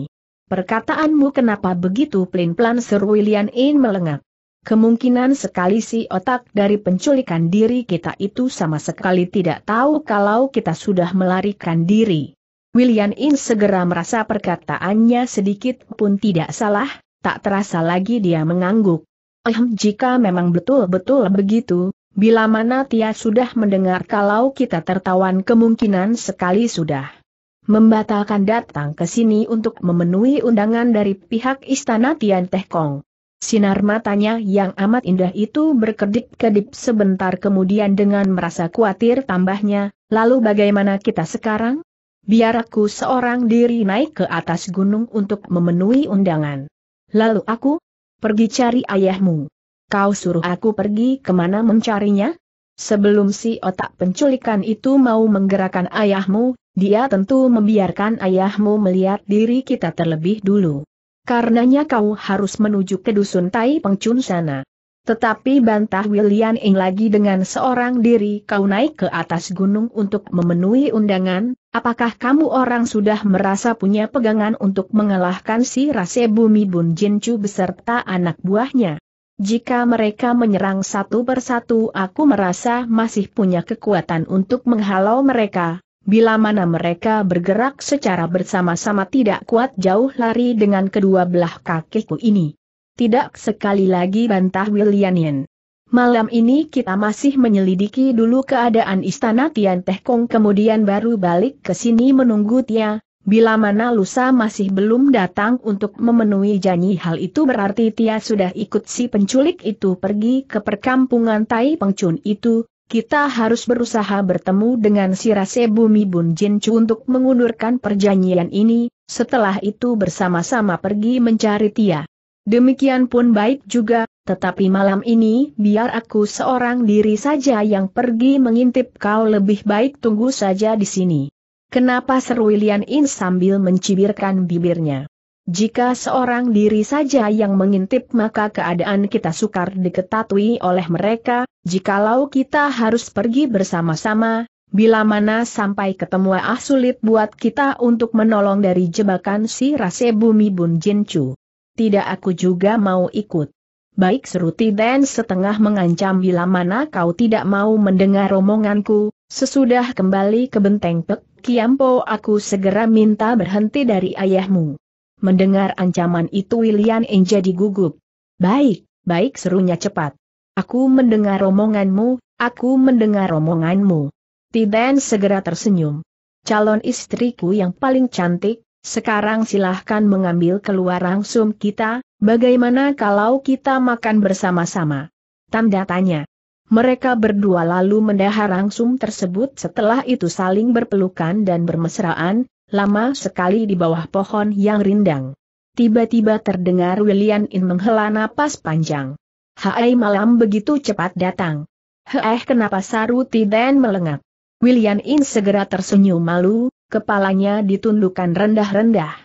Perkataanmu kenapa begitu pelin-pelan Sir William In melengak. Kemungkinan sekali si otak dari penculikan diri kita itu sama sekali tidak tahu kalau kita sudah melarikan diri. William In segera merasa perkataannya sedikit pun tidak salah, tak terasa lagi dia mengangguk. Eh, jika memang betul-betul begitu, bila mana Tia sudah mendengar kalau kita tertawan kemungkinan sekali sudah membatalkan datang ke sini untuk memenuhi undangan dari pihak istana Tian Teh Kong. Sinar matanya yang amat indah itu berkedip-kedip sebentar kemudian dengan merasa khawatir tambahnya, lalu bagaimana kita sekarang? Biar aku seorang diri naik ke atas gunung untuk memenuhi undangan. Lalu aku? Pergi cari ayahmu. Kau suruh aku pergi kemana mencarinya? Sebelum si otak penculikan itu mau menggerakkan ayahmu, dia tentu membiarkan ayahmu melihat diri kita terlebih dulu. Karenanya kau harus menuju ke dusun Tai Pengcun sana. Tetapi bantah William Ing lagi dengan seorang diri kau naik ke atas gunung untuk memenuhi undangan, apakah kamu orang sudah merasa punya pegangan untuk mengalahkan si Rase Bumi Bun Chu beserta anak buahnya? Jika mereka menyerang satu persatu aku merasa masih punya kekuatan untuk menghalau mereka, Bila mana mereka bergerak secara bersama-sama tidak kuat jauh lari dengan kedua belah kakiku ini. Tidak sekali lagi bantah Wilianin. Malam ini kita masih menyelidiki dulu keadaan istana Tian Teh Kong kemudian baru balik ke sini menunggu Tia. Bila mana Lusa masih belum datang untuk memenuhi janji hal itu berarti Tia sudah ikut si penculik itu pergi ke perkampungan Tai Pengcun itu, kita harus berusaha bertemu dengan si Rase Bumi Bun Chu untuk mengundurkan perjanjian ini, setelah itu bersama-sama pergi mencari Tia. Demikian pun baik juga, tetapi malam ini biar aku seorang diri saja yang pergi mengintip kau lebih baik tunggu saja di sini. Kenapa seru Lian In sambil mencibirkan bibirnya. Jika seorang diri saja yang mengintip maka keadaan kita sukar diketatui oleh mereka, jikalau kita harus pergi bersama-sama, bila mana sampai ketemu ah sulit buat kita untuk menolong dari jebakan si rase bumi Bun Jincu. Tidak aku juga mau ikut. Baik seruti dan setengah mengancam bila mana kau tidak mau mendengar omonganku, sesudah kembali ke benteng Pek Kiampo aku segera minta berhenti dari ayahmu. Mendengar ancaman itu William Eng jadi gugup. Baik, baik serunya cepat. Aku mendengar omonganmu, aku mendengar omonganmu. Tiben segera tersenyum. Calon istriku yang paling cantik, sekarang silahkan mengambil keluar langsung kita, bagaimana kalau kita makan bersama-sama? Tanda tanya. Mereka berdua lalu mendahar langsung tersebut setelah itu saling berpelukan dan bermesraan, lama sekali di bawah pohon yang rindang. Tiba-tiba terdengar William In menghela napas panjang. Hai malam begitu cepat datang. Heeh kenapa Saruti dan melengak. William In segera tersenyum malu, kepalanya ditundukkan rendah-rendah.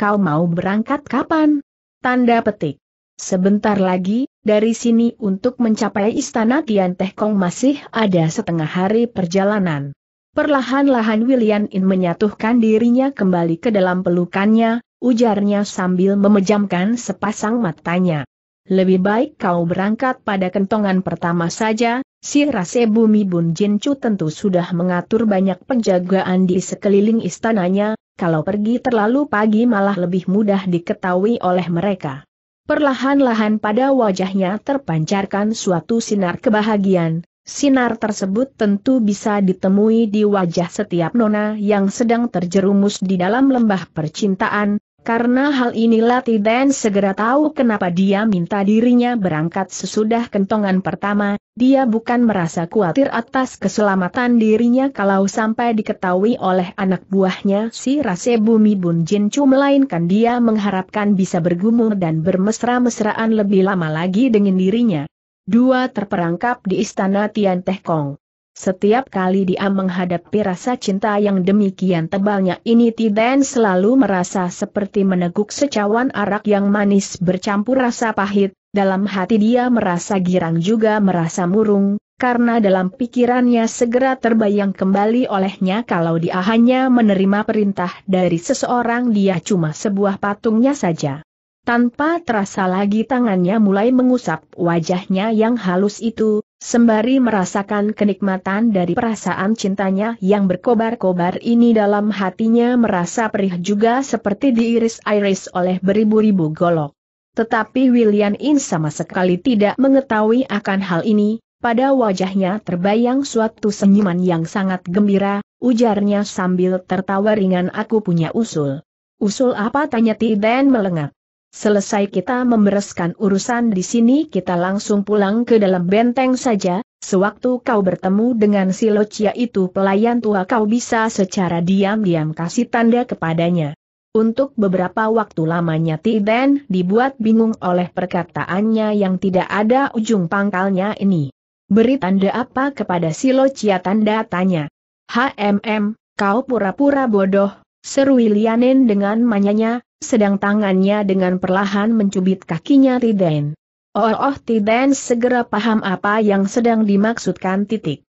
Kau mau berangkat kapan? Tanda petik. Sebentar lagi, dari sini untuk mencapai istana Tian Teh Kong masih ada setengah hari perjalanan. Perlahan-lahan William In menyatuhkan dirinya kembali ke dalam pelukannya, ujarnya sambil memejamkan sepasang matanya. Lebih baik kau berangkat pada kentongan pertama saja, si Rase Bumi Bun Jincu tentu sudah mengatur banyak penjagaan di sekeliling istananya, kalau pergi terlalu pagi malah lebih mudah diketahui oleh mereka. Perlahan-lahan pada wajahnya terpancarkan suatu sinar kebahagiaan, Sinar tersebut tentu bisa ditemui di wajah setiap nona yang sedang terjerumus di dalam lembah percintaan, karena hal inilah Tiden segera tahu kenapa dia minta dirinya berangkat sesudah kentongan pertama, dia bukan merasa khawatir atas keselamatan dirinya kalau sampai diketahui oleh anak buahnya si Rase Bumi Bun Jin Chu melainkan dia mengharapkan bisa bergumul dan bermesra-mesraan lebih lama lagi dengan dirinya. Dua terperangkap di istana Tian Teh Kong. Setiap kali dia menghadapi rasa cinta yang demikian tebalnya ini Tiden selalu merasa seperti meneguk secawan arak yang manis bercampur rasa pahit, dalam hati dia merasa girang juga merasa murung, karena dalam pikirannya segera terbayang kembali olehnya kalau dia hanya menerima perintah dari seseorang dia cuma sebuah patungnya saja. Tanpa terasa lagi tangannya mulai mengusap wajahnya yang halus itu, sembari merasakan kenikmatan dari perasaan cintanya yang berkobar-kobar ini dalam hatinya merasa perih juga seperti diiris-iris oleh beribu-ribu golok. Tetapi William In sama sekali tidak mengetahui akan hal ini, pada wajahnya terbayang suatu senyuman yang sangat gembira, ujarnya sambil tertawa ringan aku punya usul. Usul apa tanya Tiden melengak. Selesai kita membereskan urusan di sini kita langsung pulang ke dalam benteng saja, sewaktu kau bertemu dengan si Locia itu pelayan tua kau bisa secara diam-diam kasih tanda kepadanya. Untuk beberapa waktu lamanya Tiden dibuat bingung oleh perkataannya yang tidak ada ujung pangkalnya ini. Beri tanda apa kepada si Locia tanda tanya. HMM, kau pura-pura bodoh, seru Ilianin dengan manyanya, sedang tangannya dengan perlahan mencubit kakinya Tiden. Oh, oh Tiden segera paham apa yang sedang dimaksudkan titik.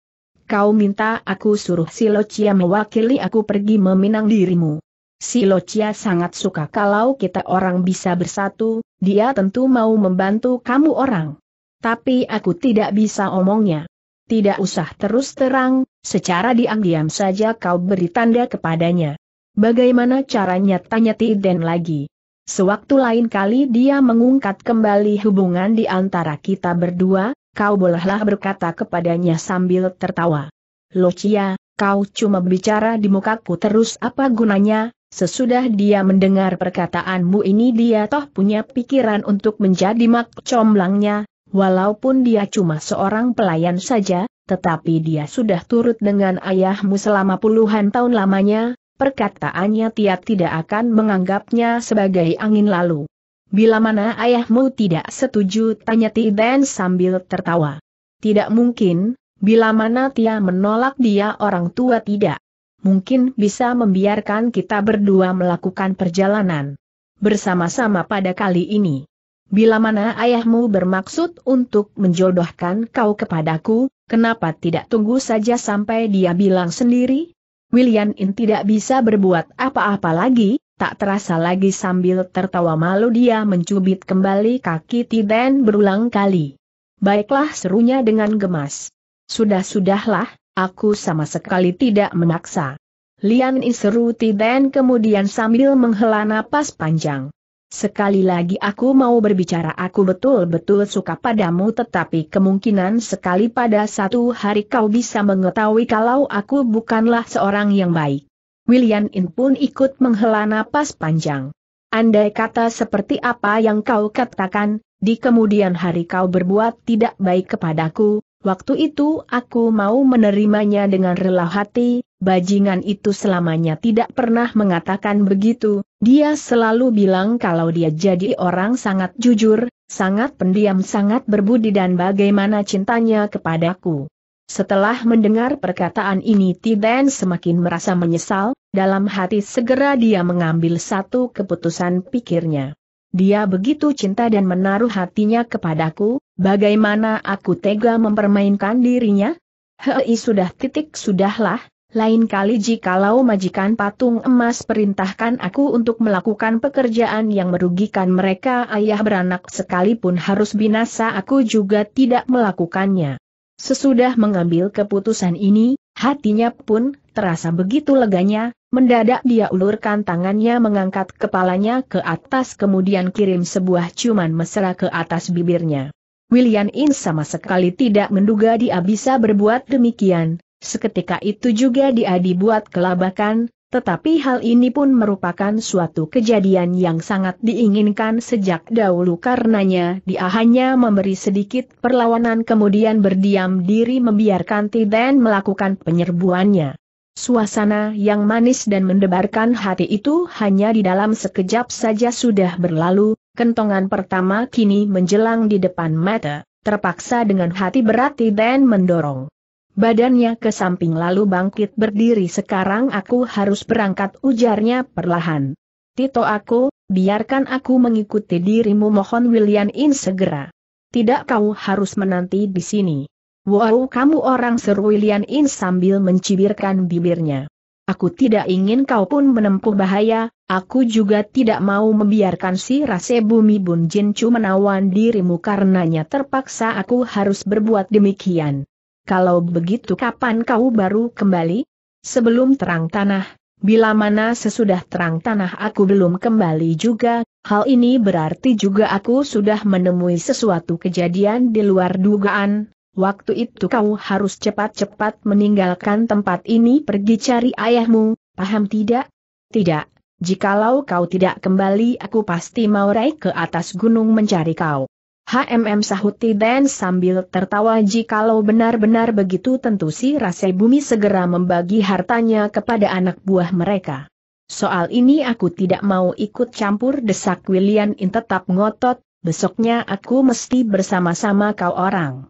Kau minta aku suruh Silocia mewakili aku pergi meminang dirimu. Silocia sangat suka kalau kita orang bisa bersatu, dia tentu mau membantu kamu orang. Tapi aku tidak bisa omongnya. Tidak usah terus terang, secara diam-diam saja kau beri tanda kepadanya. Bagaimana caranya tanya Tiden lagi? Sewaktu lain kali dia mengungkat kembali hubungan di antara kita berdua, kau bolehlah berkata kepadanya sambil tertawa. Lucia, kau cuma bicara di mukaku terus apa gunanya? Sesudah dia mendengar perkataanmu ini dia toh punya pikiran untuk menjadi mak comblangnya, walaupun dia cuma seorang pelayan saja, tetapi dia sudah turut dengan ayahmu selama puluhan tahun lamanya, perkataannya Tia tidak akan menganggapnya sebagai angin lalu. Bila mana ayahmu tidak setuju tanya Tiden sambil tertawa. Tidak mungkin, bila mana Tia menolak dia orang tua tidak. Mungkin bisa membiarkan kita berdua melakukan perjalanan. Bersama-sama pada kali ini. Bila mana ayahmu bermaksud untuk menjodohkan kau kepadaku, kenapa tidak tunggu saja sampai dia bilang sendiri? William In tidak bisa berbuat apa-apa lagi, tak terasa lagi sambil tertawa malu dia mencubit kembali kaki Tiden berulang kali. Baiklah serunya dengan gemas. Sudah-sudahlah, aku sama sekali tidak menaksa. Lian In seru Tiden kemudian sambil menghela napas panjang. Sekali lagi aku mau berbicara aku betul-betul suka padamu tetapi kemungkinan sekali pada satu hari kau bisa mengetahui kalau aku bukanlah seorang yang baik. William In pun ikut menghela napas panjang. Andai kata seperti apa yang kau katakan, di kemudian hari kau berbuat tidak baik kepadaku, Waktu itu aku mau menerimanya dengan rela hati, bajingan itu selamanya tidak pernah mengatakan begitu, dia selalu bilang kalau dia jadi orang sangat jujur, sangat pendiam sangat berbudi dan bagaimana cintanya kepadaku. Setelah mendengar perkataan ini Tiden semakin merasa menyesal, dalam hati segera dia mengambil satu keputusan pikirnya. Dia begitu cinta dan menaruh hatinya kepadaku, Bagaimana aku tega mempermainkan dirinya? Hei sudah titik sudahlah, lain kali jikalau majikan patung emas perintahkan aku untuk melakukan pekerjaan yang merugikan mereka ayah beranak sekalipun harus binasa aku juga tidak melakukannya. Sesudah mengambil keputusan ini, hatinya pun terasa begitu leganya, mendadak dia ulurkan tangannya mengangkat kepalanya ke atas kemudian kirim sebuah ciuman mesra ke atas bibirnya. William In sama sekali tidak menduga dia bisa berbuat demikian, seketika itu juga dia dibuat kelabakan, tetapi hal ini pun merupakan suatu kejadian yang sangat diinginkan sejak dahulu karenanya dia hanya memberi sedikit perlawanan kemudian berdiam diri membiarkan Tiden melakukan penyerbuannya. Suasana yang manis dan mendebarkan hati itu hanya di dalam sekejap saja sudah berlalu, kentongan pertama kini menjelang di depan mata, terpaksa dengan hati berat dan mendorong. Badannya ke samping lalu bangkit berdiri sekarang aku harus berangkat ujarnya perlahan. Tito aku, biarkan aku mengikuti dirimu mohon William In segera. Tidak kau harus menanti di sini. Wow kamu orang seru William In sambil mencibirkan bibirnya. Aku tidak ingin kau pun menempuh bahaya, aku juga tidak mau membiarkan si rase bumi Bun Jincu menawan dirimu karenanya terpaksa aku harus berbuat demikian. Kalau begitu kapan kau baru kembali? Sebelum terang tanah, bila mana sesudah terang tanah aku belum kembali juga, hal ini berarti juga aku sudah menemui sesuatu kejadian di luar dugaan, Waktu itu kau harus cepat-cepat meninggalkan tempat ini pergi cari ayahmu, paham tidak? Tidak, jikalau kau tidak kembali aku pasti mau raih ke atas gunung mencari kau. HMM sahuti dan sambil tertawa jikalau benar-benar begitu tentu si Rasai Bumi segera membagi hartanya kepada anak buah mereka. Soal ini aku tidak mau ikut campur desak William In tetap ngotot, besoknya aku mesti bersama-sama kau orang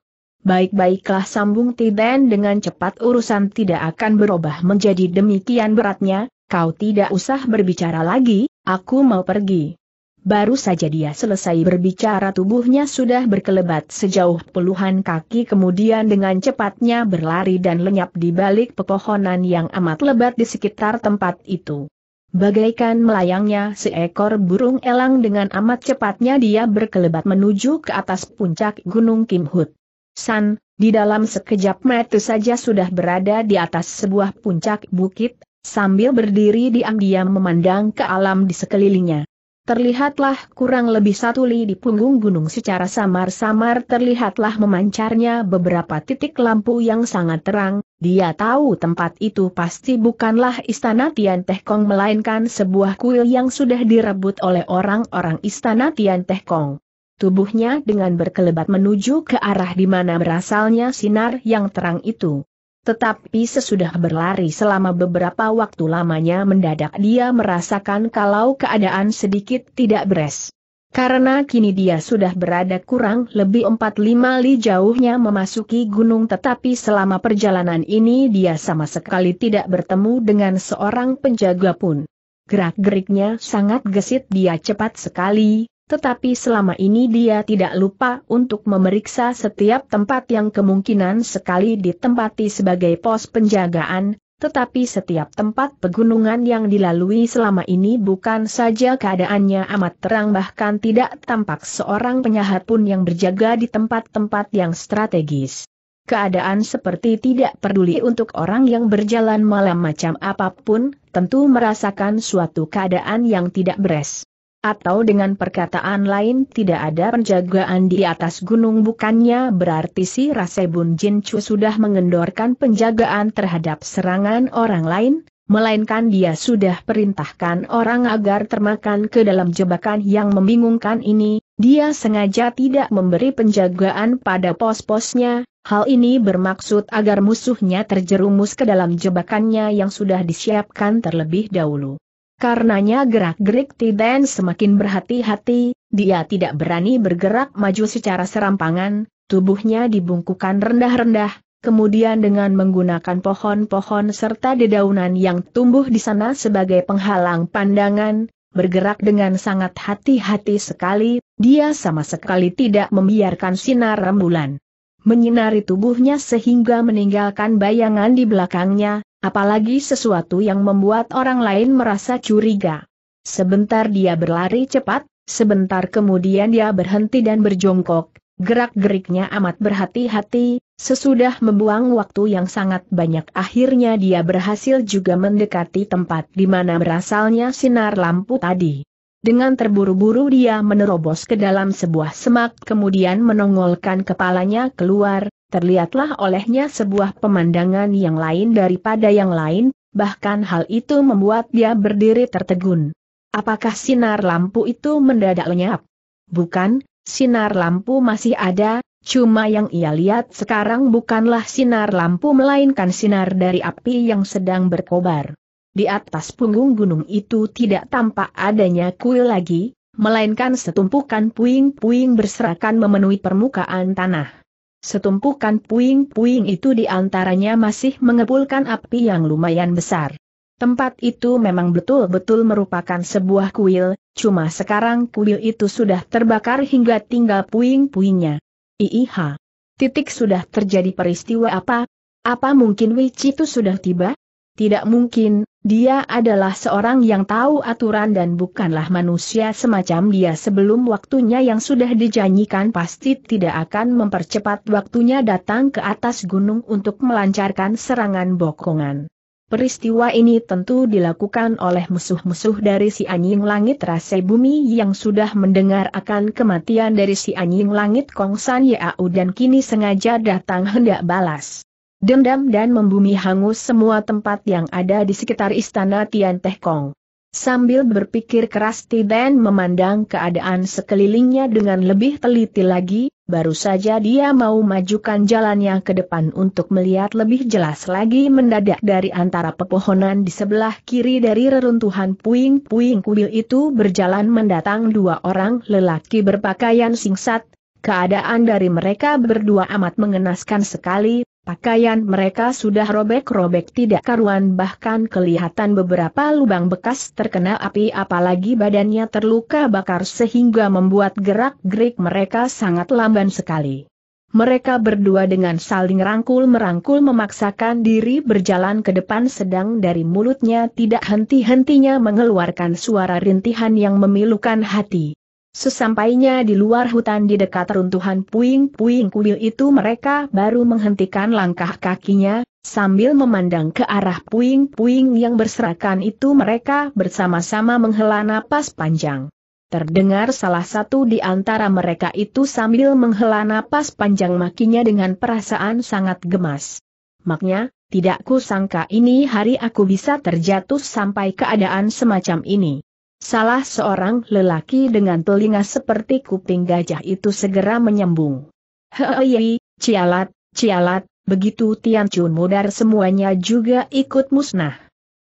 baik-baiklah sambung Tiden dengan cepat urusan tidak akan berubah menjadi demikian beratnya, kau tidak usah berbicara lagi, aku mau pergi. Baru saja dia selesai berbicara tubuhnya sudah berkelebat sejauh puluhan kaki kemudian dengan cepatnya berlari dan lenyap di balik pepohonan yang amat lebat di sekitar tempat itu. Bagaikan melayangnya seekor burung elang dengan amat cepatnya dia berkelebat menuju ke atas puncak Gunung Kimhut. San, di dalam sekejap mata saja sudah berada di atas sebuah puncak bukit, sambil berdiri diam-diam memandang ke alam di sekelilingnya. Terlihatlah kurang lebih satu li di punggung gunung secara samar-samar terlihatlah memancarnya beberapa titik lampu yang sangat terang, dia tahu tempat itu pasti bukanlah istana Tian Teh Kong melainkan sebuah kuil yang sudah direbut oleh orang-orang istana Tian Teh Kong tubuhnya dengan berkelebat menuju ke arah di mana berasalnya sinar yang terang itu. Tetapi sesudah berlari selama beberapa waktu lamanya mendadak dia merasakan kalau keadaan sedikit tidak beres. Karena kini dia sudah berada kurang lebih 45 li jauhnya memasuki gunung tetapi selama perjalanan ini dia sama sekali tidak bertemu dengan seorang penjaga pun. Gerak-geriknya sangat gesit dia cepat sekali, tetapi selama ini dia tidak lupa untuk memeriksa setiap tempat yang kemungkinan sekali ditempati sebagai pos penjagaan, tetapi setiap tempat pegunungan yang dilalui selama ini bukan saja keadaannya amat terang bahkan tidak tampak seorang penyahat pun yang berjaga di tempat-tempat yang strategis. Keadaan seperti tidak peduli untuk orang yang berjalan malam macam apapun, tentu merasakan suatu keadaan yang tidak beres atau dengan perkataan lain tidak ada penjagaan di atas gunung bukannya berarti si Rasebun Jincu sudah mengendorkan penjagaan terhadap serangan orang lain, melainkan dia sudah perintahkan orang agar termakan ke dalam jebakan yang membingungkan ini, dia sengaja tidak memberi penjagaan pada pos-posnya, Hal ini bermaksud agar musuhnya terjerumus ke dalam jebakannya yang sudah disiapkan terlebih dahulu. Karenanya gerak-gerik Tiden semakin berhati-hati, dia tidak berani bergerak maju secara serampangan, tubuhnya dibungkukan rendah-rendah, kemudian dengan menggunakan pohon-pohon serta dedaunan yang tumbuh di sana sebagai penghalang pandangan, bergerak dengan sangat hati-hati sekali, dia sama sekali tidak membiarkan sinar rembulan menyinari tubuhnya sehingga meninggalkan bayangan di belakangnya, apalagi sesuatu yang membuat orang lain merasa curiga. Sebentar dia berlari cepat, sebentar kemudian dia berhenti dan berjongkok, gerak-geriknya amat berhati-hati, sesudah membuang waktu yang sangat banyak akhirnya dia berhasil juga mendekati tempat di mana berasalnya sinar lampu tadi. Dengan terburu-buru dia menerobos ke dalam sebuah semak kemudian menongolkan kepalanya keluar, Terlihatlah olehnya sebuah pemandangan yang lain daripada yang lain, bahkan hal itu membuat dia berdiri tertegun. Apakah sinar lampu itu mendadak lenyap? Bukan, sinar lampu masih ada, cuma yang ia lihat sekarang bukanlah sinar lampu melainkan sinar dari api yang sedang berkobar. Di atas punggung gunung itu tidak tampak adanya kuil lagi, melainkan setumpukan puing-puing berserakan memenuhi permukaan tanah. Setumpukan puing-puing itu di antaranya masih mengepulkan api yang lumayan besar. Tempat itu memang betul-betul merupakan sebuah kuil, cuma sekarang kuil itu sudah terbakar hingga tinggal puing-puingnya. Iiha, Titik sudah terjadi peristiwa apa? Apa mungkin Witch itu sudah tiba? Tidak mungkin, dia adalah seorang yang tahu aturan dan bukanlah manusia semacam dia sebelum waktunya yang sudah dijanjikan pasti tidak akan mempercepat waktunya datang ke atas gunung untuk melancarkan serangan bokongan. Peristiwa ini tentu dilakukan oleh musuh-musuh dari si anjing langit rase bumi yang sudah mendengar akan kematian dari si anjing langit Kongsan Yau dan kini sengaja datang hendak balas. Dendam dan membumi hangus semua tempat yang ada di sekitar istana Tian Teh Kong. Sambil berpikir keras Tiden memandang keadaan sekelilingnya dengan lebih teliti lagi, baru saja dia mau majukan jalannya ke depan untuk melihat lebih jelas lagi mendadak dari antara pepohonan di sebelah kiri dari reruntuhan puing-puing kuil itu berjalan mendatang dua orang lelaki berpakaian singsat. Keadaan dari mereka berdua amat mengenaskan sekali, Pakaian mereka sudah robek-robek tidak karuan bahkan kelihatan beberapa lubang bekas terkena api apalagi badannya terluka bakar sehingga membuat gerak-gerik mereka sangat lamban sekali. Mereka berdua dengan saling rangkul-merangkul memaksakan diri berjalan ke depan sedang dari mulutnya tidak henti-hentinya mengeluarkan suara rintihan yang memilukan hati. Sesampainya di luar hutan di dekat runtuhan puing-puing kuil itu mereka baru menghentikan langkah kakinya, sambil memandang ke arah puing-puing yang berserakan itu mereka bersama-sama menghela napas panjang. Terdengar salah satu di antara mereka itu sambil menghela napas panjang makinya dengan perasaan sangat gemas. Maknya, tidak kusangka ini hari aku bisa terjatuh sampai keadaan semacam ini. Salah seorang lelaki dengan telinga seperti kuping gajah itu segera menyembung. Hei, iya, iya, cialat, cialat, begitu Tian Chun mudar semuanya juga ikut musnah.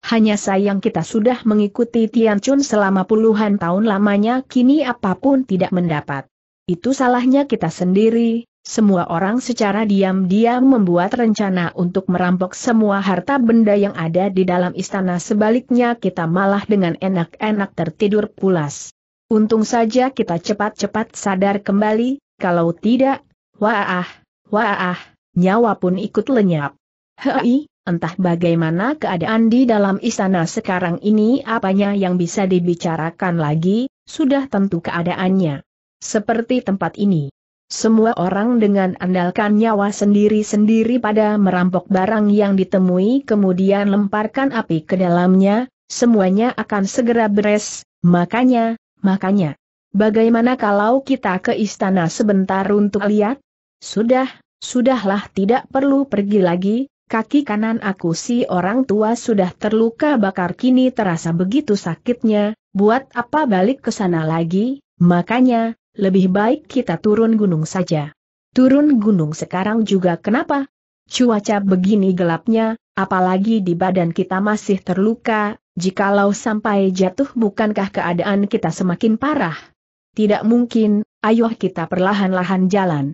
Hanya sayang kita sudah mengikuti Tian Chun selama puluhan tahun lamanya kini apapun tidak mendapat. Itu salahnya kita sendiri, semua orang secara diam-diam membuat rencana untuk merampok semua harta benda yang ada di dalam istana sebaliknya kita malah dengan enak-enak tertidur pulas. Untung saja kita cepat-cepat sadar kembali, kalau tidak, wah waah, nyawa pun ikut lenyap. Hei, entah bagaimana keadaan di dalam istana sekarang ini apanya yang bisa dibicarakan lagi, sudah tentu keadaannya. Seperti tempat ini. Semua orang dengan andalkan nyawa sendiri-sendiri pada merampok barang yang ditemui kemudian lemparkan api ke dalamnya, semuanya akan segera beres, makanya, makanya. Bagaimana kalau kita ke istana sebentar untuk lihat? Sudah, sudahlah tidak perlu pergi lagi, kaki kanan aku si orang tua sudah terluka bakar kini terasa begitu sakitnya, buat apa balik ke sana lagi, makanya, lebih baik kita turun gunung saja. Turun gunung sekarang juga kenapa? Cuaca begini gelapnya, apalagi di badan kita masih terluka, jikalau sampai jatuh bukankah keadaan kita semakin parah? Tidak mungkin, ayo kita perlahan-lahan jalan.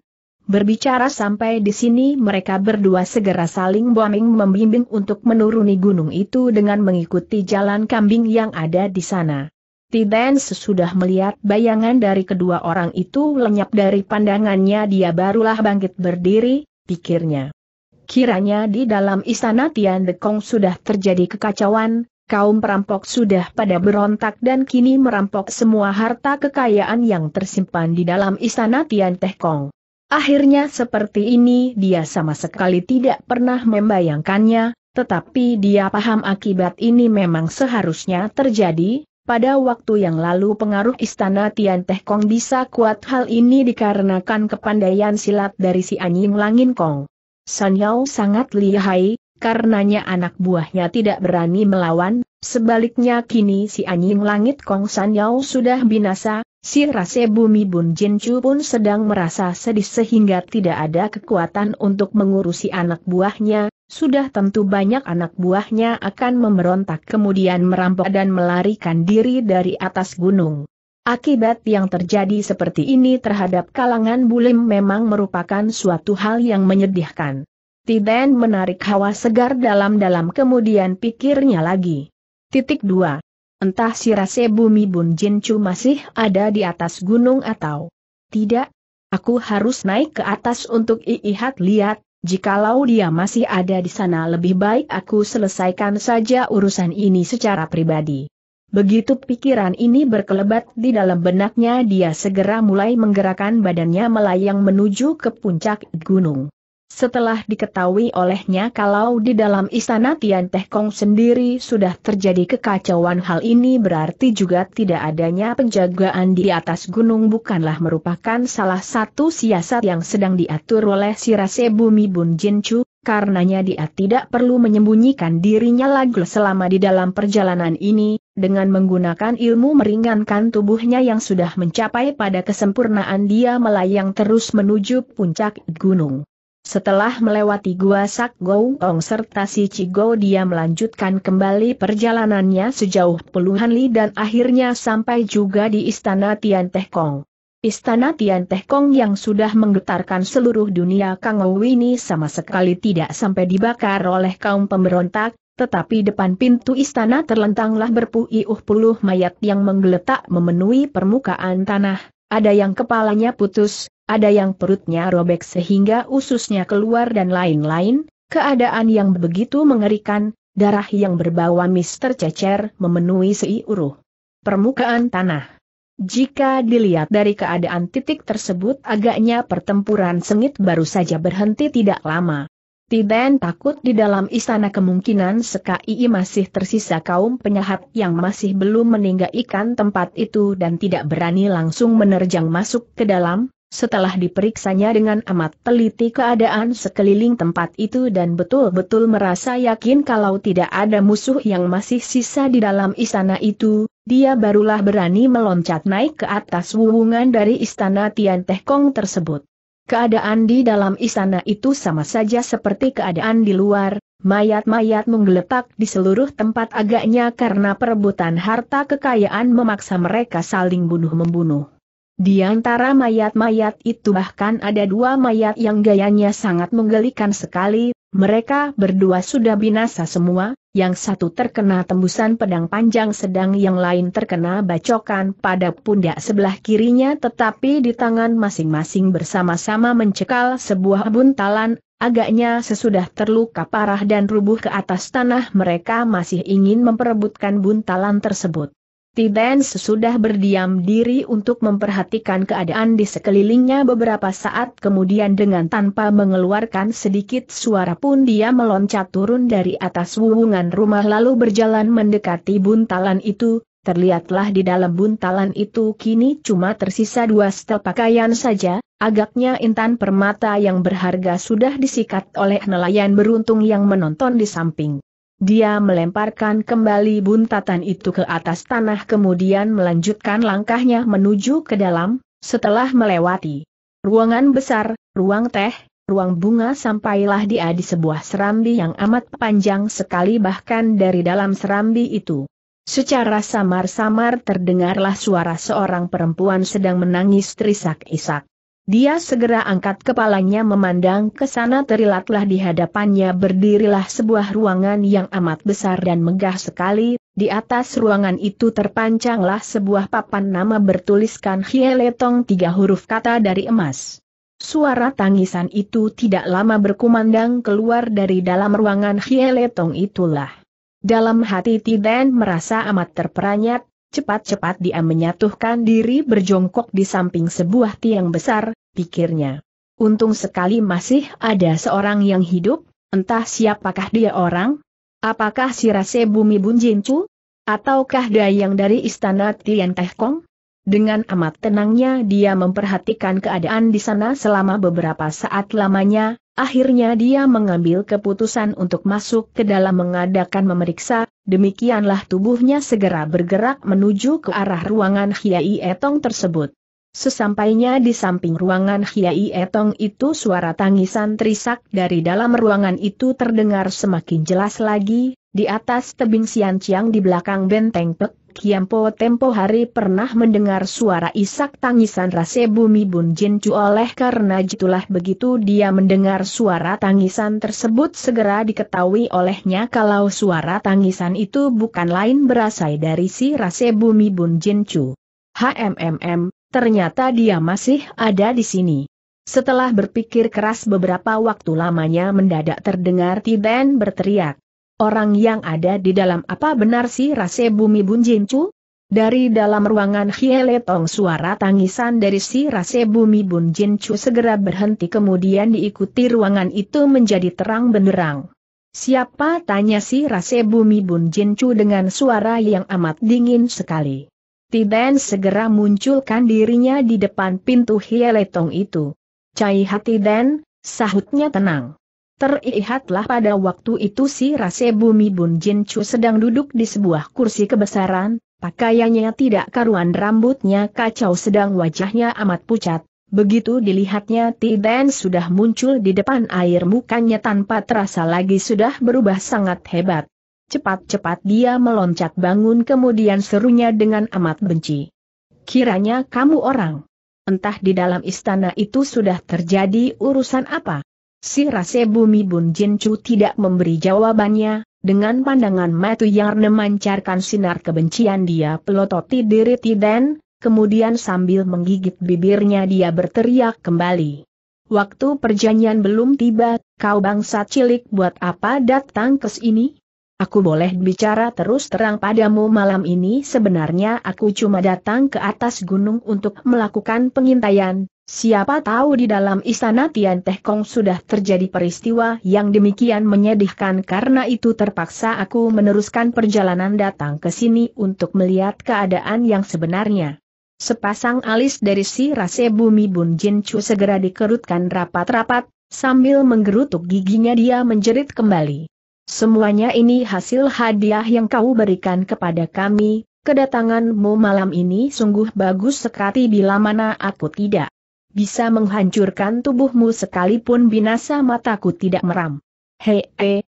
Berbicara sampai di sini mereka berdua segera saling bombing membimbing untuk menuruni gunung itu dengan mengikuti jalan kambing yang ada di sana. Tiden sesudah melihat bayangan dari kedua orang itu lenyap dari pandangannya dia barulah bangkit berdiri, pikirnya. Kiranya di dalam istana Tian Kong sudah terjadi kekacauan, kaum perampok sudah pada berontak dan kini merampok semua harta kekayaan yang tersimpan di dalam istana Tian Kong. Akhirnya seperti ini dia sama sekali tidak pernah membayangkannya, tetapi dia paham akibat ini memang seharusnya terjadi, pada waktu yang lalu pengaruh istana Tian Teh Kong bisa kuat hal ini dikarenakan kepandaian silat dari si anjing langin Kong. San Yao sangat lihai, karenanya anak buahnya tidak berani melawan, sebaliknya kini si anjing langit Kong San Yao sudah binasa, si rase bumi Bun Jin Chu pun sedang merasa sedih sehingga tidak ada kekuatan untuk mengurusi anak buahnya, sudah tentu banyak anak buahnya akan memberontak kemudian merampok dan melarikan diri dari atas gunung. Akibat yang terjadi seperti ini terhadap kalangan bulim memang merupakan suatu hal yang menyedihkan. Tiden menarik hawa segar dalam-dalam kemudian pikirnya lagi. Titik 2. Entah si rase bumi Bun Jincu masih ada di atas gunung atau tidak. Aku harus naik ke atas untuk iihat lihat, jikalau dia masih ada di sana lebih baik aku selesaikan saja urusan ini secara pribadi. Begitu pikiran ini berkelebat di dalam benaknya dia segera mulai menggerakkan badannya melayang menuju ke puncak gunung setelah diketahui olehnya kalau di dalam istana Tian Teh Kong sendiri sudah terjadi kekacauan hal ini berarti juga tidak adanya penjagaan di atas gunung bukanlah merupakan salah satu siasat yang sedang diatur oleh si Rase Bumi Bun Jin Chu, karenanya dia tidak perlu menyembunyikan dirinya lagi selama di dalam perjalanan ini, dengan menggunakan ilmu meringankan tubuhnya yang sudah mencapai pada kesempurnaan dia melayang terus menuju puncak gunung. Setelah melewati Gua Sak Goong serta si Cigo dia melanjutkan kembali perjalanannya sejauh puluhan li dan akhirnya sampai juga di Istana Tian Teh Kong. Istana Tian Teh Kong yang sudah menggetarkan seluruh dunia Kang ini sama sekali tidak sampai dibakar oleh kaum pemberontak, tetapi depan pintu istana terlentanglah berpuyuh puluh mayat yang menggeletak memenuhi permukaan tanah, ada yang kepalanya putus, ada yang perutnya robek sehingga ususnya keluar dan lain-lain, keadaan yang begitu mengerikan, darah yang berbau amis tercecer memenuhi seiuruh permukaan tanah. Jika dilihat dari keadaan titik tersebut agaknya pertempuran sengit baru saja berhenti tidak lama. Tiden takut di dalam istana kemungkinan sekai masih tersisa kaum penyahat yang masih belum meninggalkan tempat itu dan tidak berani langsung menerjang masuk ke dalam, setelah diperiksanya dengan amat teliti keadaan sekeliling tempat itu dan betul-betul merasa yakin kalau tidak ada musuh yang masih sisa di dalam istana itu, dia barulah berani meloncat naik ke atas wuhungan dari istana Tian Teh Kong tersebut. Keadaan di dalam istana itu sama saja seperti keadaan di luar, mayat-mayat menggeletak di seluruh tempat agaknya karena perebutan harta kekayaan memaksa mereka saling bunuh-membunuh. Di antara mayat-mayat itu bahkan ada dua mayat yang gayanya sangat menggelikan sekali, mereka berdua sudah binasa semua, yang satu terkena tembusan pedang panjang sedang yang lain terkena bacokan pada pundak sebelah kirinya tetapi di tangan masing-masing bersama-sama mencekal sebuah buntalan, agaknya sesudah terluka parah dan rubuh ke atas tanah mereka masih ingin memperebutkan buntalan tersebut. Tiben sesudah berdiam diri untuk memperhatikan keadaan di sekelilingnya beberapa saat kemudian dengan tanpa mengeluarkan sedikit suara pun dia meloncat turun dari atas wuwungan rumah lalu berjalan mendekati buntalan itu, terlihatlah di dalam buntalan itu kini cuma tersisa dua setel pakaian saja, agaknya intan permata yang berharga sudah disikat oleh nelayan beruntung yang menonton di samping. Dia melemparkan kembali buntatan itu ke atas tanah kemudian melanjutkan langkahnya menuju ke dalam, setelah melewati ruangan besar, ruang teh, ruang bunga sampailah dia di sebuah serambi yang amat panjang sekali bahkan dari dalam serambi itu. Secara samar-samar terdengarlah suara seorang perempuan sedang menangis terisak-isak. Dia segera angkat kepalanya memandang ke sana terilatlah di hadapannya berdirilah sebuah ruangan yang amat besar dan megah sekali, di atas ruangan itu terpancanglah sebuah papan nama bertuliskan Hieletong tiga huruf kata dari emas. Suara tangisan itu tidak lama berkumandang keluar dari dalam ruangan Hieletong itulah. Dalam hati Tiden merasa amat terperanjat. Cepat-cepat dia menyatuhkan diri berjongkok di samping sebuah tiang besar, pikirnya. Untung sekali masih ada seorang yang hidup, entah siapakah dia orang? Apakah si Rase Bumi Bunjincu? Ataukah Dayang dari Istana Tian Teh Kong? Dengan amat tenangnya dia memperhatikan keadaan di sana selama beberapa saat lamanya, Akhirnya dia mengambil keputusan untuk masuk ke dalam mengadakan memeriksa, demikianlah tubuhnya segera bergerak menuju ke arah ruangan Hiai Etong tersebut. Sesampainya di samping ruangan Hiai Etong itu suara tangisan trisak dari dalam ruangan itu terdengar semakin jelas lagi, di atas tebing Sian Chiang di belakang benteng Pek Kiampo tempo hari pernah mendengar suara isak tangisan rase bumi Bun Jin Chu oleh karena jitulah begitu dia mendengar suara tangisan tersebut segera diketahui olehnya kalau suara tangisan itu bukan lain berasal dari si rase bumi Bun Jin Chu. HMMM, ternyata dia masih ada di sini. Setelah berpikir keras beberapa waktu lamanya mendadak terdengar Tiden berteriak. Orang yang ada di dalam apa benar sih rase bumi Bunjincu? Dari dalam ruangan Hieletong suara tangisan dari si rase bumi Bun segera berhenti kemudian diikuti ruangan itu menjadi terang benderang. Siapa tanya si rase bumi Bun dengan suara yang amat dingin sekali. Tiden segera munculkan dirinya di depan pintu Hieletong itu. Cai hati Dan, sahutnya tenang. Terlihatlah pada waktu itu si Rase Bumi Bun Jin Chu sedang duduk di sebuah kursi kebesaran, pakaiannya tidak karuan rambutnya kacau sedang wajahnya amat pucat. Begitu dilihatnya Tiden sudah muncul di depan air mukanya tanpa terasa lagi sudah berubah sangat hebat. Cepat-cepat dia meloncat bangun kemudian serunya dengan amat benci. Kiranya kamu orang. Entah di dalam istana itu sudah terjadi urusan apa. Si Rase Bumi Bun Jin Chu tidak memberi jawabannya, dengan pandangan Matu yang memancarkan sinar kebencian dia pelototi diri Tiden, kemudian sambil menggigit bibirnya dia berteriak kembali. Waktu perjanjian belum tiba, kau bangsa cilik buat apa datang ke sini? Aku boleh bicara terus terang padamu malam ini sebenarnya aku cuma datang ke atas gunung untuk melakukan pengintaian, Siapa tahu di dalam istana Tian Teh Kong sudah terjadi peristiwa yang demikian menyedihkan karena itu terpaksa aku meneruskan perjalanan datang ke sini untuk melihat keadaan yang sebenarnya. Sepasang alis dari si rase bumi Bun Jin Chu segera dikerutkan rapat-rapat, sambil menggerutuk giginya dia menjerit kembali. Semuanya ini hasil hadiah yang kau berikan kepada kami, kedatanganmu malam ini sungguh bagus sekali bila mana aku tidak bisa menghancurkan tubuhmu sekalipun binasa mataku tidak meram. Hei,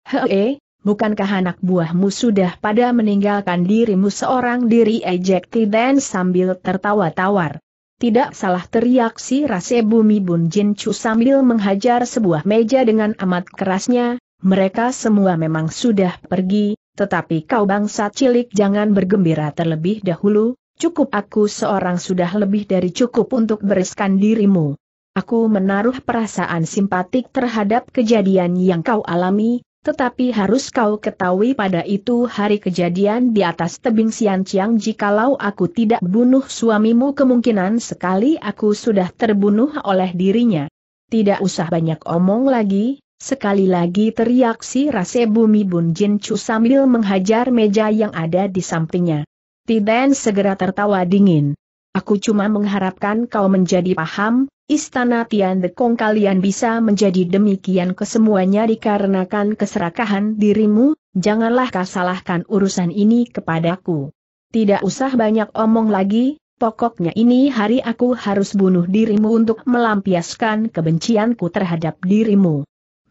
hei, bukankah anak buahmu sudah pada meninggalkan dirimu seorang diri ejekti dan sambil tertawa tawar. Tidak salah teriak si Rase Bumi Bun Jin Chu sambil menghajar sebuah meja dengan amat kerasnya, mereka semua memang sudah pergi, tetapi kau bangsa cilik jangan bergembira terlebih dahulu, Cukup aku seorang sudah lebih dari cukup untuk bereskan dirimu. Aku menaruh perasaan simpatik terhadap kejadian yang kau alami, tetapi harus kau ketahui pada itu hari kejadian di atas tebing Sianciang jikalau aku tidak bunuh suamimu kemungkinan sekali aku sudah terbunuh oleh dirinya. Tidak usah banyak omong lagi, sekali lagi teriak si Rase Bumi Bun Jin sambil menghajar meja yang ada di sampingnya. Tiden segera tertawa dingin. Aku cuma mengharapkan kau menjadi paham, istana Tian De Kong kalian bisa menjadi demikian kesemuanya dikarenakan keserakahan dirimu, janganlah kau salahkan urusan ini kepadaku. Tidak usah banyak omong lagi, pokoknya ini hari aku harus bunuh dirimu untuk melampiaskan kebencianku terhadap dirimu.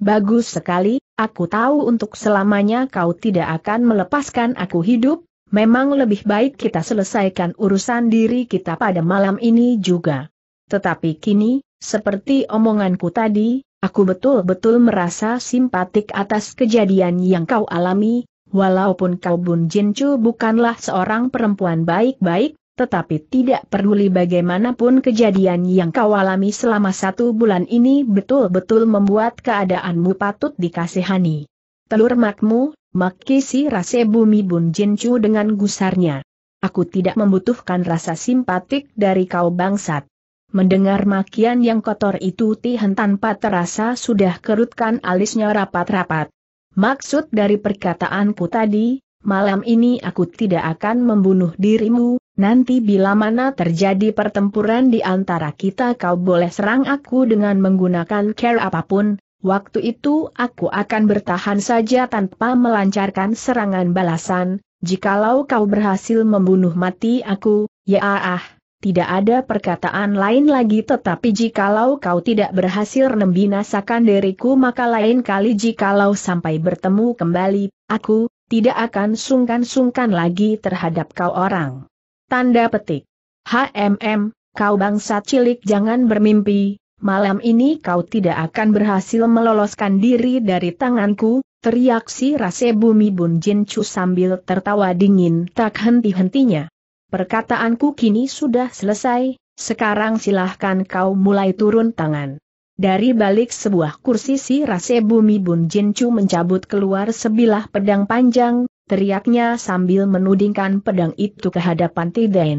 Bagus sekali, aku tahu untuk selamanya kau tidak akan melepaskan aku hidup, memang lebih baik kita selesaikan urusan diri kita pada malam ini juga. Tetapi kini, seperti omonganku tadi, aku betul-betul merasa simpatik atas kejadian yang kau alami, walaupun kau Bun Jincu bukanlah seorang perempuan baik-baik, tetapi tidak peduli bagaimanapun kejadian yang kau alami selama satu bulan ini betul-betul membuat keadaanmu patut dikasihani. Telur makmu, Makisi rase bumi Bun Jincu dengan gusarnya. Aku tidak membutuhkan rasa simpatik dari kau bangsat. Mendengar makian yang kotor itu Tihan tanpa terasa sudah kerutkan alisnya rapat-rapat. Maksud dari perkataanku tadi, malam ini aku tidak akan membunuh dirimu, nanti bila mana terjadi pertempuran di antara kita kau boleh serang aku dengan menggunakan care apapun, Waktu itu aku akan bertahan saja tanpa melancarkan serangan balasan, jikalau kau berhasil membunuh mati aku, ya ah, tidak ada perkataan lain lagi tetapi jikalau kau tidak berhasil membinasakan diriku maka lain kali jikalau sampai bertemu kembali, aku, tidak akan sungkan-sungkan lagi terhadap kau orang. Tanda petik. HMM, kau bangsa cilik jangan bermimpi, malam ini kau tidak akan berhasil meloloskan diri dari tanganku, teriak si Rase Bumi Bun Jin Chu sambil tertawa dingin tak henti-hentinya. Perkataanku kini sudah selesai, sekarang silahkan kau mulai turun tangan. Dari balik sebuah kursi si Rase Bumi Bun Jin Chu mencabut keluar sebilah pedang panjang, teriaknya sambil menudingkan pedang itu ke hadapan Tiden.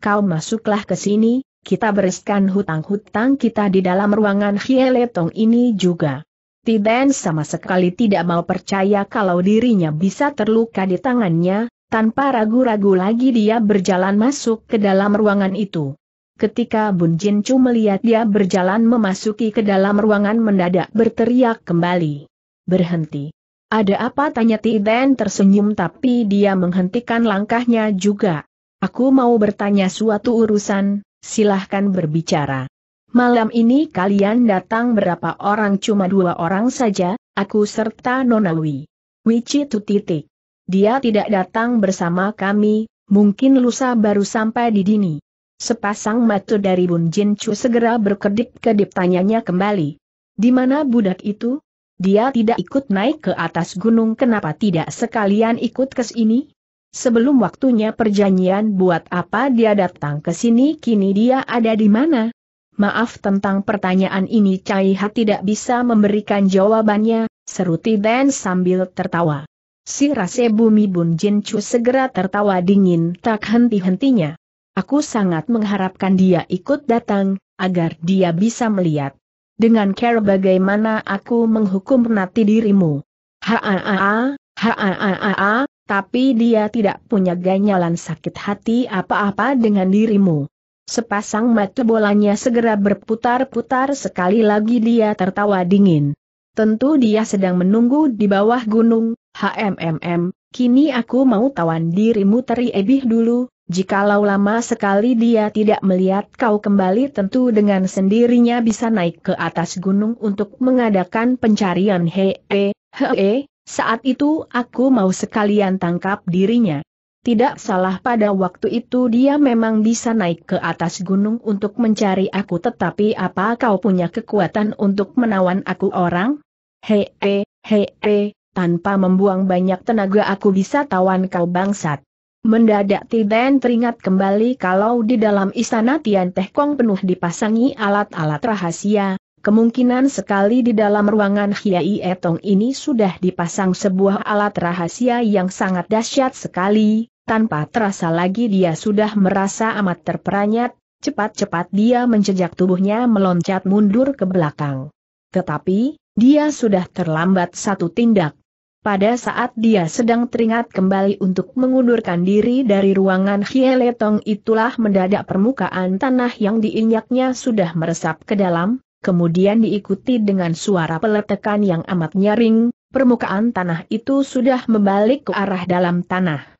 Kau masuklah ke sini, kita bereskan hutang-hutang kita di dalam ruangan Hieletong ini juga. Tiden sama sekali tidak mau percaya kalau dirinya bisa terluka di tangannya, tanpa ragu-ragu lagi dia berjalan masuk ke dalam ruangan itu. Ketika Bun Jin Chu melihat dia berjalan memasuki ke dalam ruangan mendadak berteriak kembali. Berhenti. Ada apa tanya Tiden tersenyum tapi dia menghentikan langkahnya juga. Aku mau bertanya suatu urusan, silahkan berbicara. Malam ini kalian datang berapa orang cuma dua orang saja, aku serta Nona Nonawi. tu titik. Dia tidak datang bersama kami, mungkin lusa baru sampai di dini. Sepasang mata dari Bun Jin Chu segera berkedip-kedip tanyanya kembali. Di mana budak itu? Dia tidak ikut naik ke atas gunung kenapa tidak sekalian ikut ke sini? Sebelum waktunya perjanjian buat apa dia datang ke sini kini dia ada di mana? Maaf tentang pertanyaan ini Ha tidak bisa memberikan jawabannya, seruti Dan sambil tertawa. Si Rase Bumi Bun Jin Chu segera tertawa dingin tak henti-hentinya. Aku sangat mengharapkan dia ikut datang, agar dia bisa melihat. Dengan care bagaimana aku menghukum nanti dirimu. ha ha ha ha ha ha ha ha tapi dia tidak punya ganyalan sakit hati apa-apa dengan dirimu. Sepasang mata bolanya segera berputar-putar sekali lagi dia tertawa dingin. Tentu dia sedang menunggu di bawah gunung, HMMM, kini aku mau tawan dirimu teri ebih dulu, jikalau lama sekali dia tidak melihat kau kembali tentu dengan sendirinya bisa naik ke atas gunung untuk mengadakan pencarian he hee, saat itu aku mau sekalian tangkap dirinya. Tidak salah pada waktu itu dia memang bisa naik ke atas gunung untuk mencari aku tetapi apa kau punya kekuatan untuk menawan aku orang? Hei, hei, hei, tanpa membuang banyak tenaga aku bisa tawan kau bangsat. Mendadak Tiden teringat kembali kalau di dalam istana Tian Teh Kong penuh dipasangi alat-alat rahasia, Kemungkinan sekali di dalam ruangan Hiai Etong ini sudah dipasang sebuah alat rahasia yang sangat dahsyat sekali, tanpa terasa lagi dia sudah merasa amat terperanyat, cepat-cepat dia menjejak tubuhnya meloncat mundur ke belakang. Tetapi, dia sudah terlambat satu tindak. Pada saat dia sedang teringat kembali untuk mengundurkan diri dari ruangan Etong itulah mendadak permukaan tanah yang diinjaknya sudah meresap ke dalam, kemudian diikuti dengan suara peletekan yang amat nyaring, permukaan tanah itu sudah membalik ke arah dalam tanah.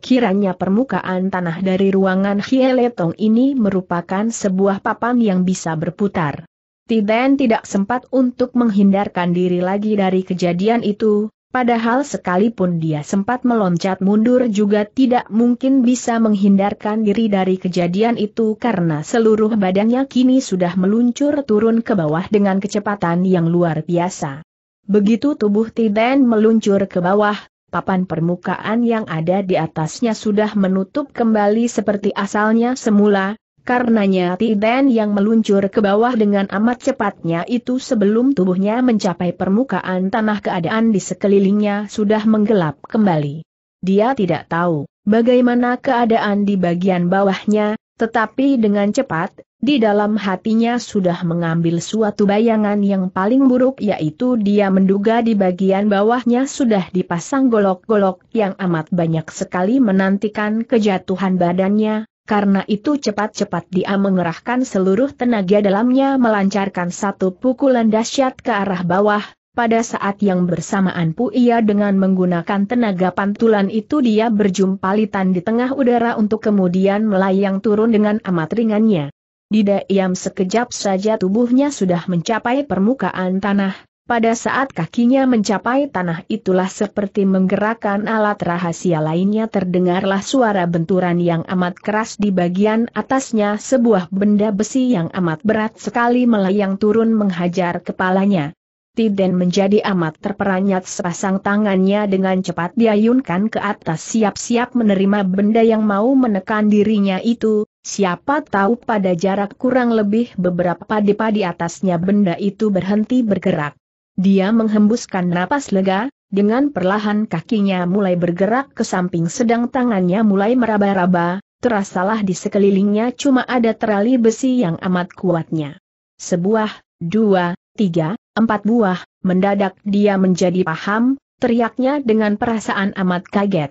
Kiranya permukaan tanah dari ruangan Hieletong ini merupakan sebuah papan yang bisa berputar. Tiden tidak sempat untuk menghindarkan diri lagi dari kejadian itu, Padahal sekalipun dia sempat meloncat mundur juga tidak mungkin bisa menghindarkan diri dari kejadian itu karena seluruh badannya kini sudah meluncur turun ke bawah dengan kecepatan yang luar biasa. Begitu tubuh Tiden meluncur ke bawah, papan permukaan yang ada di atasnya sudah menutup kembali seperti asalnya semula, Karenanya Tiben yang meluncur ke bawah dengan amat cepatnya itu sebelum tubuhnya mencapai permukaan tanah keadaan di sekelilingnya sudah menggelap kembali. Dia tidak tahu bagaimana keadaan di bagian bawahnya, tetapi dengan cepat, di dalam hatinya sudah mengambil suatu bayangan yang paling buruk yaitu dia menduga di bagian bawahnya sudah dipasang golok-golok yang amat banyak sekali menantikan kejatuhan badannya, karena itu cepat-cepat dia mengerahkan seluruh tenaga dalamnya melancarkan satu pukulan dahsyat ke arah bawah, pada saat yang bersamaan ia dengan menggunakan tenaga pantulan itu dia berjumpalitan di tengah udara untuk kemudian melayang turun dengan amat ringannya. Di diam sekejap saja tubuhnya sudah mencapai permukaan tanah, pada saat kakinya mencapai tanah itulah seperti menggerakkan alat rahasia lainnya terdengarlah suara benturan yang amat keras di bagian atasnya sebuah benda besi yang amat berat sekali melayang turun menghajar kepalanya. Tiden menjadi amat terperanjat sepasang tangannya dengan cepat diayunkan ke atas siap-siap menerima benda yang mau menekan dirinya itu, siapa tahu pada jarak kurang lebih beberapa depa di atasnya benda itu berhenti bergerak. Dia menghembuskan napas lega, dengan perlahan kakinya mulai bergerak ke samping sedang tangannya mulai meraba-raba, terasalah di sekelilingnya cuma ada terali besi yang amat kuatnya. Sebuah, dua, tiga, empat buah, mendadak dia menjadi paham, teriaknya dengan perasaan amat kaget.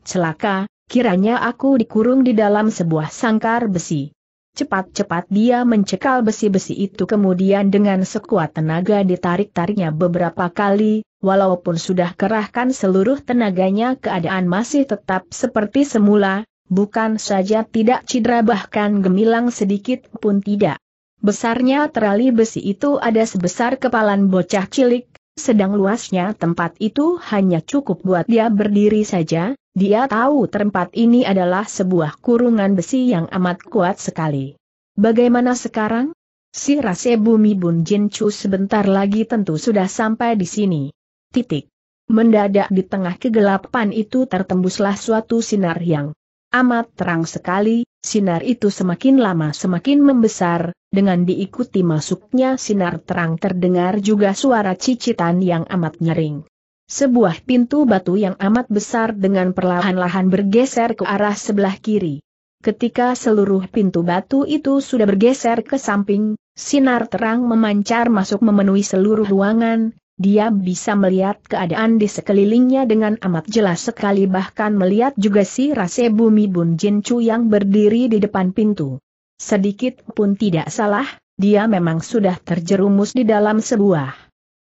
Celaka, kiranya aku dikurung di dalam sebuah sangkar besi. Cepat-cepat dia mencekal besi-besi itu kemudian dengan sekuat tenaga ditarik-tariknya beberapa kali, walaupun sudah kerahkan seluruh tenaganya keadaan masih tetap seperti semula, bukan saja tidak cedera bahkan gemilang sedikit pun tidak. Besarnya terali besi itu ada sebesar kepalan bocah cilik, sedang luasnya tempat itu hanya cukup buat dia berdiri saja, dia tahu tempat ini adalah sebuah kurungan besi yang amat kuat sekali. Bagaimana sekarang? Si Rase Bumi Bun Jin Chu sebentar lagi tentu sudah sampai di sini. Titik. Mendadak di tengah kegelapan itu tertembuslah suatu sinar yang amat terang sekali, sinar itu semakin lama semakin membesar, dengan diikuti masuknya sinar terang terdengar juga suara cicitan yang amat nyering. Sebuah pintu batu yang amat besar dengan perlahan-lahan bergeser ke arah sebelah kiri. Ketika seluruh pintu batu itu sudah bergeser ke samping, sinar terang memancar masuk memenuhi seluruh ruangan, dia bisa melihat keadaan di sekelilingnya dengan amat jelas sekali bahkan melihat juga si Rase Bumi Bun Jin Chu yang berdiri di depan pintu. Sedikit pun tidak salah, dia memang sudah terjerumus di dalam sebuah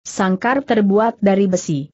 sangkar terbuat dari besi.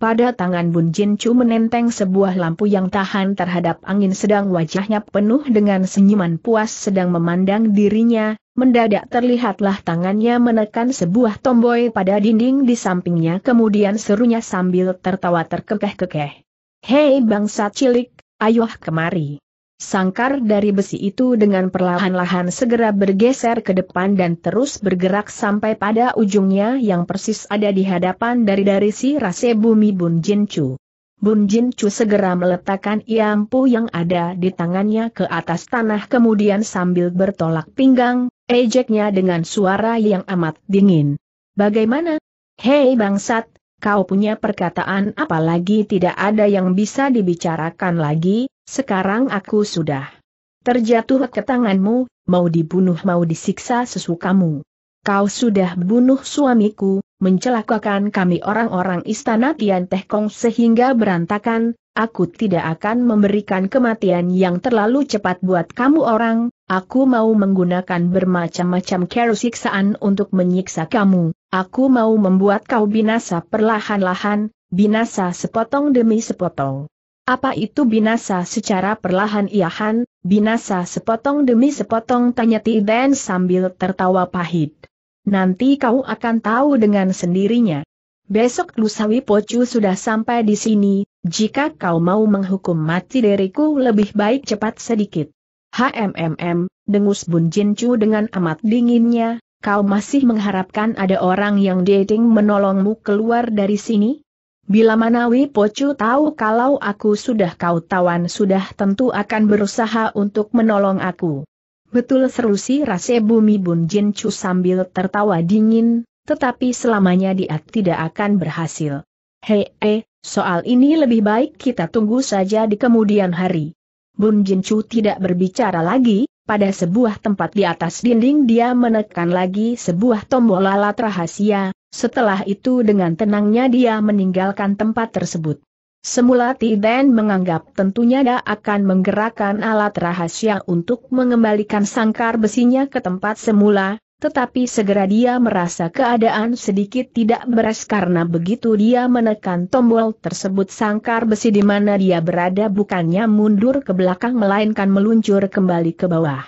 Pada tangan Bun Jin Chu menenteng sebuah lampu yang tahan terhadap angin sedang wajahnya penuh dengan senyuman puas sedang memandang dirinya, mendadak terlihatlah tangannya menekan sebuah tomboy pada dinding di sampingnya kemudian serunya sambil tertawa terkekeh-kekeh. Hei bangsa cilik, ayuh kemari. Sangkar dari besi itu dengan perlahan-lahan segera bergeser ke depan dan terus bergerak sampai pada ujungnya yang persis ada di hadapan dari dari si rase bumi Bun Jin Chu. Bun Jin Chu segera meletakkan iampu yang ada di tangannya ke atas tanah kemudian sambil bertolak pinggang, ejeknya dengan suara yang amat dingin. Bagaimana? Hei bangsat, kau punya perkataan apalagi tidak ada yang bisa dibicarakan lagi, sekarang aku sudah terjatuh ke tanganmu, mau dibunuh mau disiksa sesukamu. Kau sudah bunuh suamiku, mencelakakan kami orang-orang istana Tian Teh Kong sehingga berantakan, aku tidak akan memberikan kematian yang terlalu cepat buat kamu orang, aku mau menggunakan bermacam-macam cara siksaan untuk menyiksa kamu, aku mau membuat kau binasa perlahan-lahan, binasa sepotong demi sepotong. Apa itu binasa secara perlahan-iahan, binasa sepotong demi sepotong tanya Tiden sambil tertawa pahit. Nanti kau akan tahu dengan sendirinya. Besok Lusawi Pocu sudah sampai di sini, jika kau mau menghukum mati diriku lebih baik cepat sedikit. HMMM, dengus Bun Jincu dengan amat dinginnya, kau masih mengharapkan ada orang yang dating menolongmu keluar dari sini? Bila Manawi Pocu tahu kalau aku sudah kau tawan sudah tentu akan berusaha untuk menolong aku. Betul seru si Rase Bumi Bun Jin Chu sambil tertawa dingin, tetapi selamanya dia tidak akan berhasil. Hei, eh, soal ini lebih baik kita tunggu saja di kemudian hari. Bun Jin Chu tidak berbicara lagi, pada sebuah tempat di atas dinding dia menekan lagi sebuah tombol alat rahasia, setelah itu dengan tenangnya dia meninggalkan tempat tersebut. Semula Tiden menganggap tentunya dia akan menggerakkan alat rahasia untuk mengembalikan sangkar besinya ke tempat semula, tetapi segera dia merasa keadaan sedikit tidak beres karena begitu dia menekan tombol tersebut sangkar besi di mana dia berada bukannya mundur ke belakang melainkan meluncur kembali ke bawah.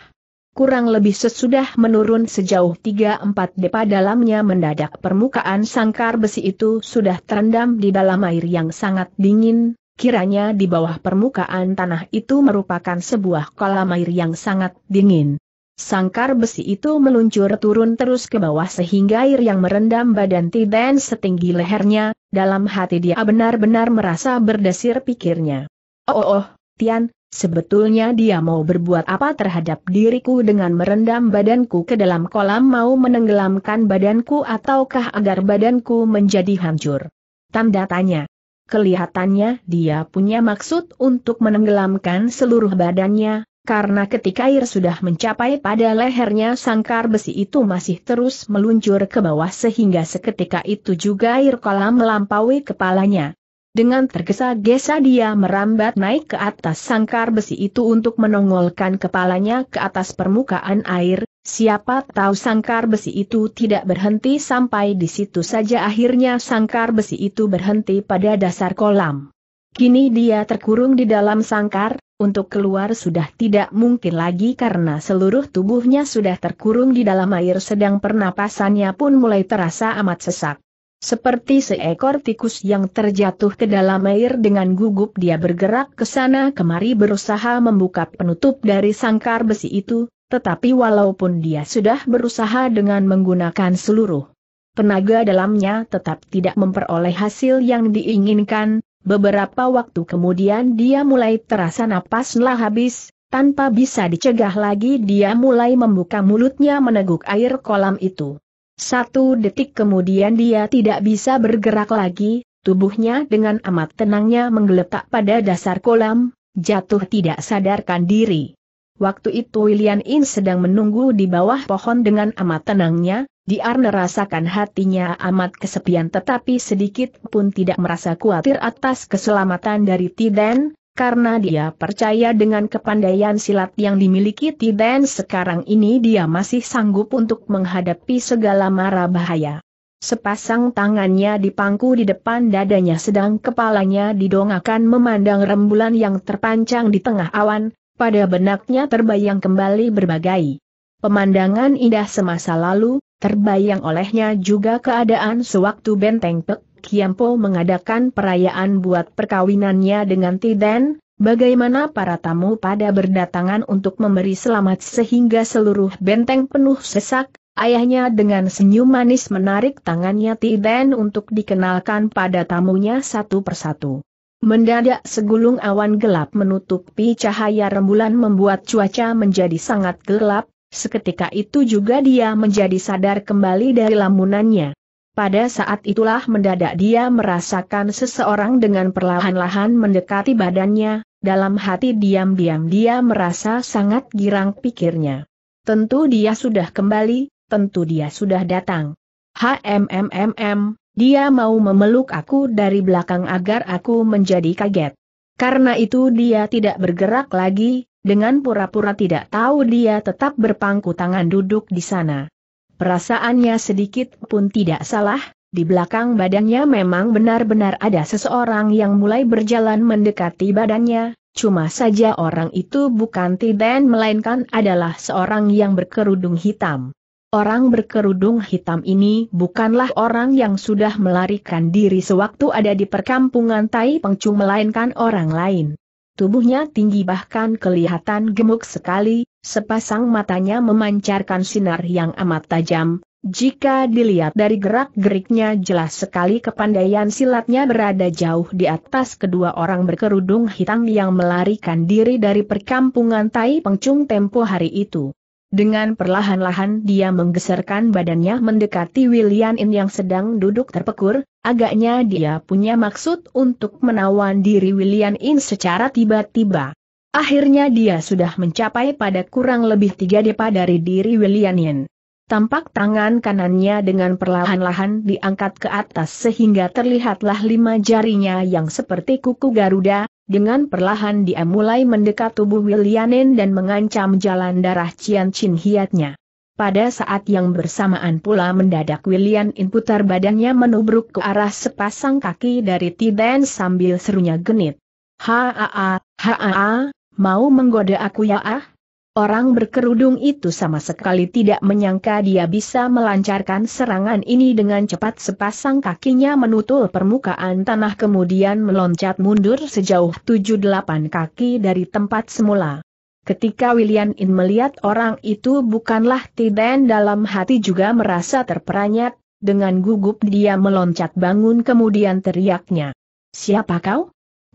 Kurang lebih sesudah menurun sejauh 3-4 depa dalamnya mendadak permukaan sangkar besi itu sudah terendam di dalam air yang sangat dingin, kiranya di bawah permukaan tanah itu merupakan sebuah kolam air yang sangat dingin. Sangkar besi itu meluncur turun terus ke bawah sehingga air yang merendam badan Tiden setinggi lehernya, dalam hati dia benar-benar merasa berdesir pikirnya. Oh, oh, oh Tian, sebetulnya dia mau berbuat apa terhadap diriku dengan merendam badanku ke dalam kolam mau menenggelamkan badanku ataukah agar badanku menjadi hancur? Tanda tanya. Kelihatannya dia punya maksud untuk menenggelamkan seluruh badannya, karena ketika air sudah mencapai pada lehernya sangkar besi itu masih terus meluncur ke bawah sehingga seketika itu juga air kolam melampaui kepalanya. Dengan tergesa-gesa dia merambat naik ke atas sangkar besi itu untuk menongolkan kepalanya ke atas permukaan air, siapa tahu sangkar besi itu tidak berhenti sampai di situ saja akhirnya sangkar besi itu berhenti pada dasar kolam. Kini dia terkurung di dalam sangkar, untuk keluar sudah tidak mungkin lagi karena seluruh tubuhnya sudah terkurung di dalam air sedang pernapasannya pun mulai terasa amat sesak. Seperti seekor tikus yang terjatuh ke dalam air dengan gugup dia bergerak ke sana kemari berusaha membuka penutup dari sangkar besi itu, tetapi walaupun dia sudah berusaha dengan menggunakan seluruh tenaga dalamnya tetap tidak memperoleh hasil yang diinginkan, Beberapa waktu kemudian dia mulai terasa napas lah habis, tanpa bisa dicegah lagi dia mulai membuka mulutnya meneguk air kolam itu. Satu detik kemudian dia tidak bisa bergerak lagi, tubuhnya dengan amat tenangnya menggeletak pada dasar kolam, jatuh tidak sadarkan diri. Waktu itu William In sedang menunggu di bawah pohon dengan amat tenangnya, Diar merasakan hatinya amat kesepian tetapi sedikit pun tidak merasa khawatir atas keselamatan dari Tiden, karena dia percaya dengan kepandaian silat yang dimiliki Tiden sekarang ini dia masih sanggup untuk menghadapi segala mara bahaya. Sepasang tangannya dipangku di depan dadanya sedang kepalanya didongakan memandang rembulan yang terpancang di tengah awan, pada benaknya terbayang kembali berbagai pemandangan indah semasa lalu, Terbayang olehnya juga keadaan sewaktu benteng Pek Kiampo mengadakan perayaan buat perkawinannya dengan Tiden, bagaimana para tamu pada berdatangan untuk memberi selamat sehingga seluruh benteng penuh sesak, ayahnya dengan senyum manis menarik tangannya Tiden untuk dikenalkan pada tamunya satu persatu. Mendadak segulung awan gelap menutupi cahaya rembulan membuat cuaca menjadi sangat gelap, Seketika itu juga dia menjadi sadar kembali dari lamunannya. Pada saat itulah mendadak dia merasakan seseorang dengan perlahan-lahan mendekati badannya, dalam hati diam-diam dia merasa sangat girang pikirnya. Tentu dia sudah kembali, tentu dia sudah datang. HMMMM, dia mau memeluk aku dari belakang agar aku menjadi kaget. Karena itu dia tidak bergerak lagi, dengan pura-pura tidak tahu dia tetap berpangku tangan duduk di sana. Perasaannya sedikit pun tidak salah, di belakang badannya memang benar-benar ada seseorang yang mulai berjalan mendekati badannya, cuma saja orang itu bukan Tiden melainkan adalah seorang yang berkerudung hitam. Orang berkerudung hitam ini bukanlah orang yang sudah melarikan diri sewaktu ada di perkampungan Tai Pengcu melainkan orang lain. Tubuhnya tinggi bahkan kelihatan gemuk sekali, sepasang matanya memancarkan sinar yang amat tajam. Jika dilihat dari gerak-geriknya jelas sekali kepandaian silatnya berada jauh di atas kedua orang berkerudung hitam yang melarikan diri dari perkampungan Tai Pengcung tempo hari itu. Dengan perlahan-lahan dia menggeserkan badannya mendekati William In yang sedang duduk terpekur, agaknya dia punya maksud untuk menawan diri William In secara tiba-tiba. Akhirnya dia sudah mencapai pada kurang lebih tiga depa dari diri William In. Tampak tangan kanannya dengan perlahan-lahan diangkat ke atas sehingga terlihatlah lima jarinya yang seperti kuku Garuda, dengan perlahan dia mulai mendekat tubuh Wilianen dan mengancam jalan darah Cian Chin Hiatnya. Pada saat yang bersamaan pula mendadak William In putar badannya menubruk ke arah sepasang kaki dari Tiden sambil serunya genit. Haa, haa, haa, mau menggoda aku ya ah? Orang berkerudung itu sama sekali tidak menyangka dia bisa melancarkan serangan ini dengan cepat sepasang kakinya menutul permukaan tanah kemudian meloncat mundur sejauh 7-8 kaki dari tempat semula. Ketika William In melihat orang itu bukanlah Tiden dalam hati juga merasa terperanyat, dengan gugup dia meloncat bangun kemudian teriaknya. Siapa kau?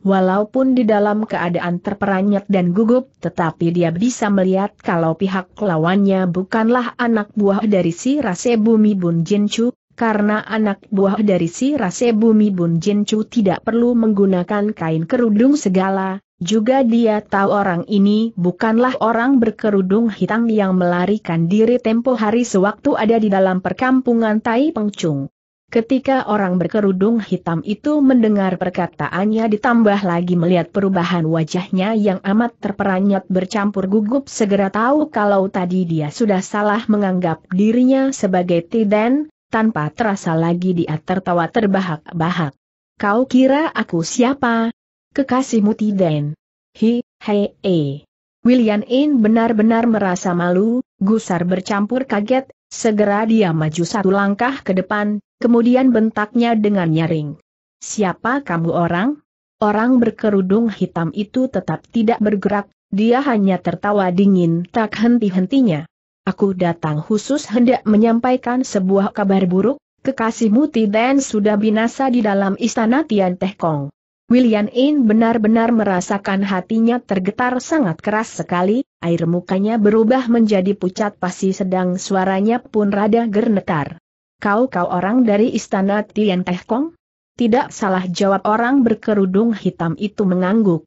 Walaupun di dalam keadaan terperanjat dan gugup tetapi dia bisa melihat kalau pihak lawannya bukanlah anak buah dari si Rase Bumi Bun Jinchu, karena anak buah dari si Rase Bumi Bun Jinchu tidak perlu menggunakan kain kerudung segala, juga dia tahu orang ini bukanlah orang berkerudung hitam yang melarikan diri tempo hari sewaktu ada di dalam perkampungan Tai Pengcung. Ketika orang berkerudung hitam itu mendengar perkataannya ditambah lagi melihat perubahan wajahnya yang amat terperanyat bercampur gugup segera tahu kalau tadi dia sudah salah menganggap dirinya sebagai Tiden, tanpa terasa lagi dia tertawa terbahak-bahak. Kau kira aku siapa? Kekasihmu Tiden. Hi, hei, e. William In benar-benar merasa malu, gusar bercampur kaget, Segera dia maju satu langkah ke depan, kemudian bentaknya dengan nyaring. Siapa kamu orang? Orang berkerudung hitam itu tetap tidak bergerak, dia hanya tertawa dingin tak henti-hentinya. Aku datang khusus hendak menyampaikan sebuah kabar buruk, kekasihmu Tiden sudah binasa di dalam istana Tian Teh Kong. William In benar-benar merasakan hatinya tergetar sangat keras sekali, air mukanya berubah menjadi pucat pasi sedang suaranya pun rada gernetar. Kau-kau orang dari istana Tian Teh Kong? Tidak salah jawab orang berkerudung hitam itu mengangguk.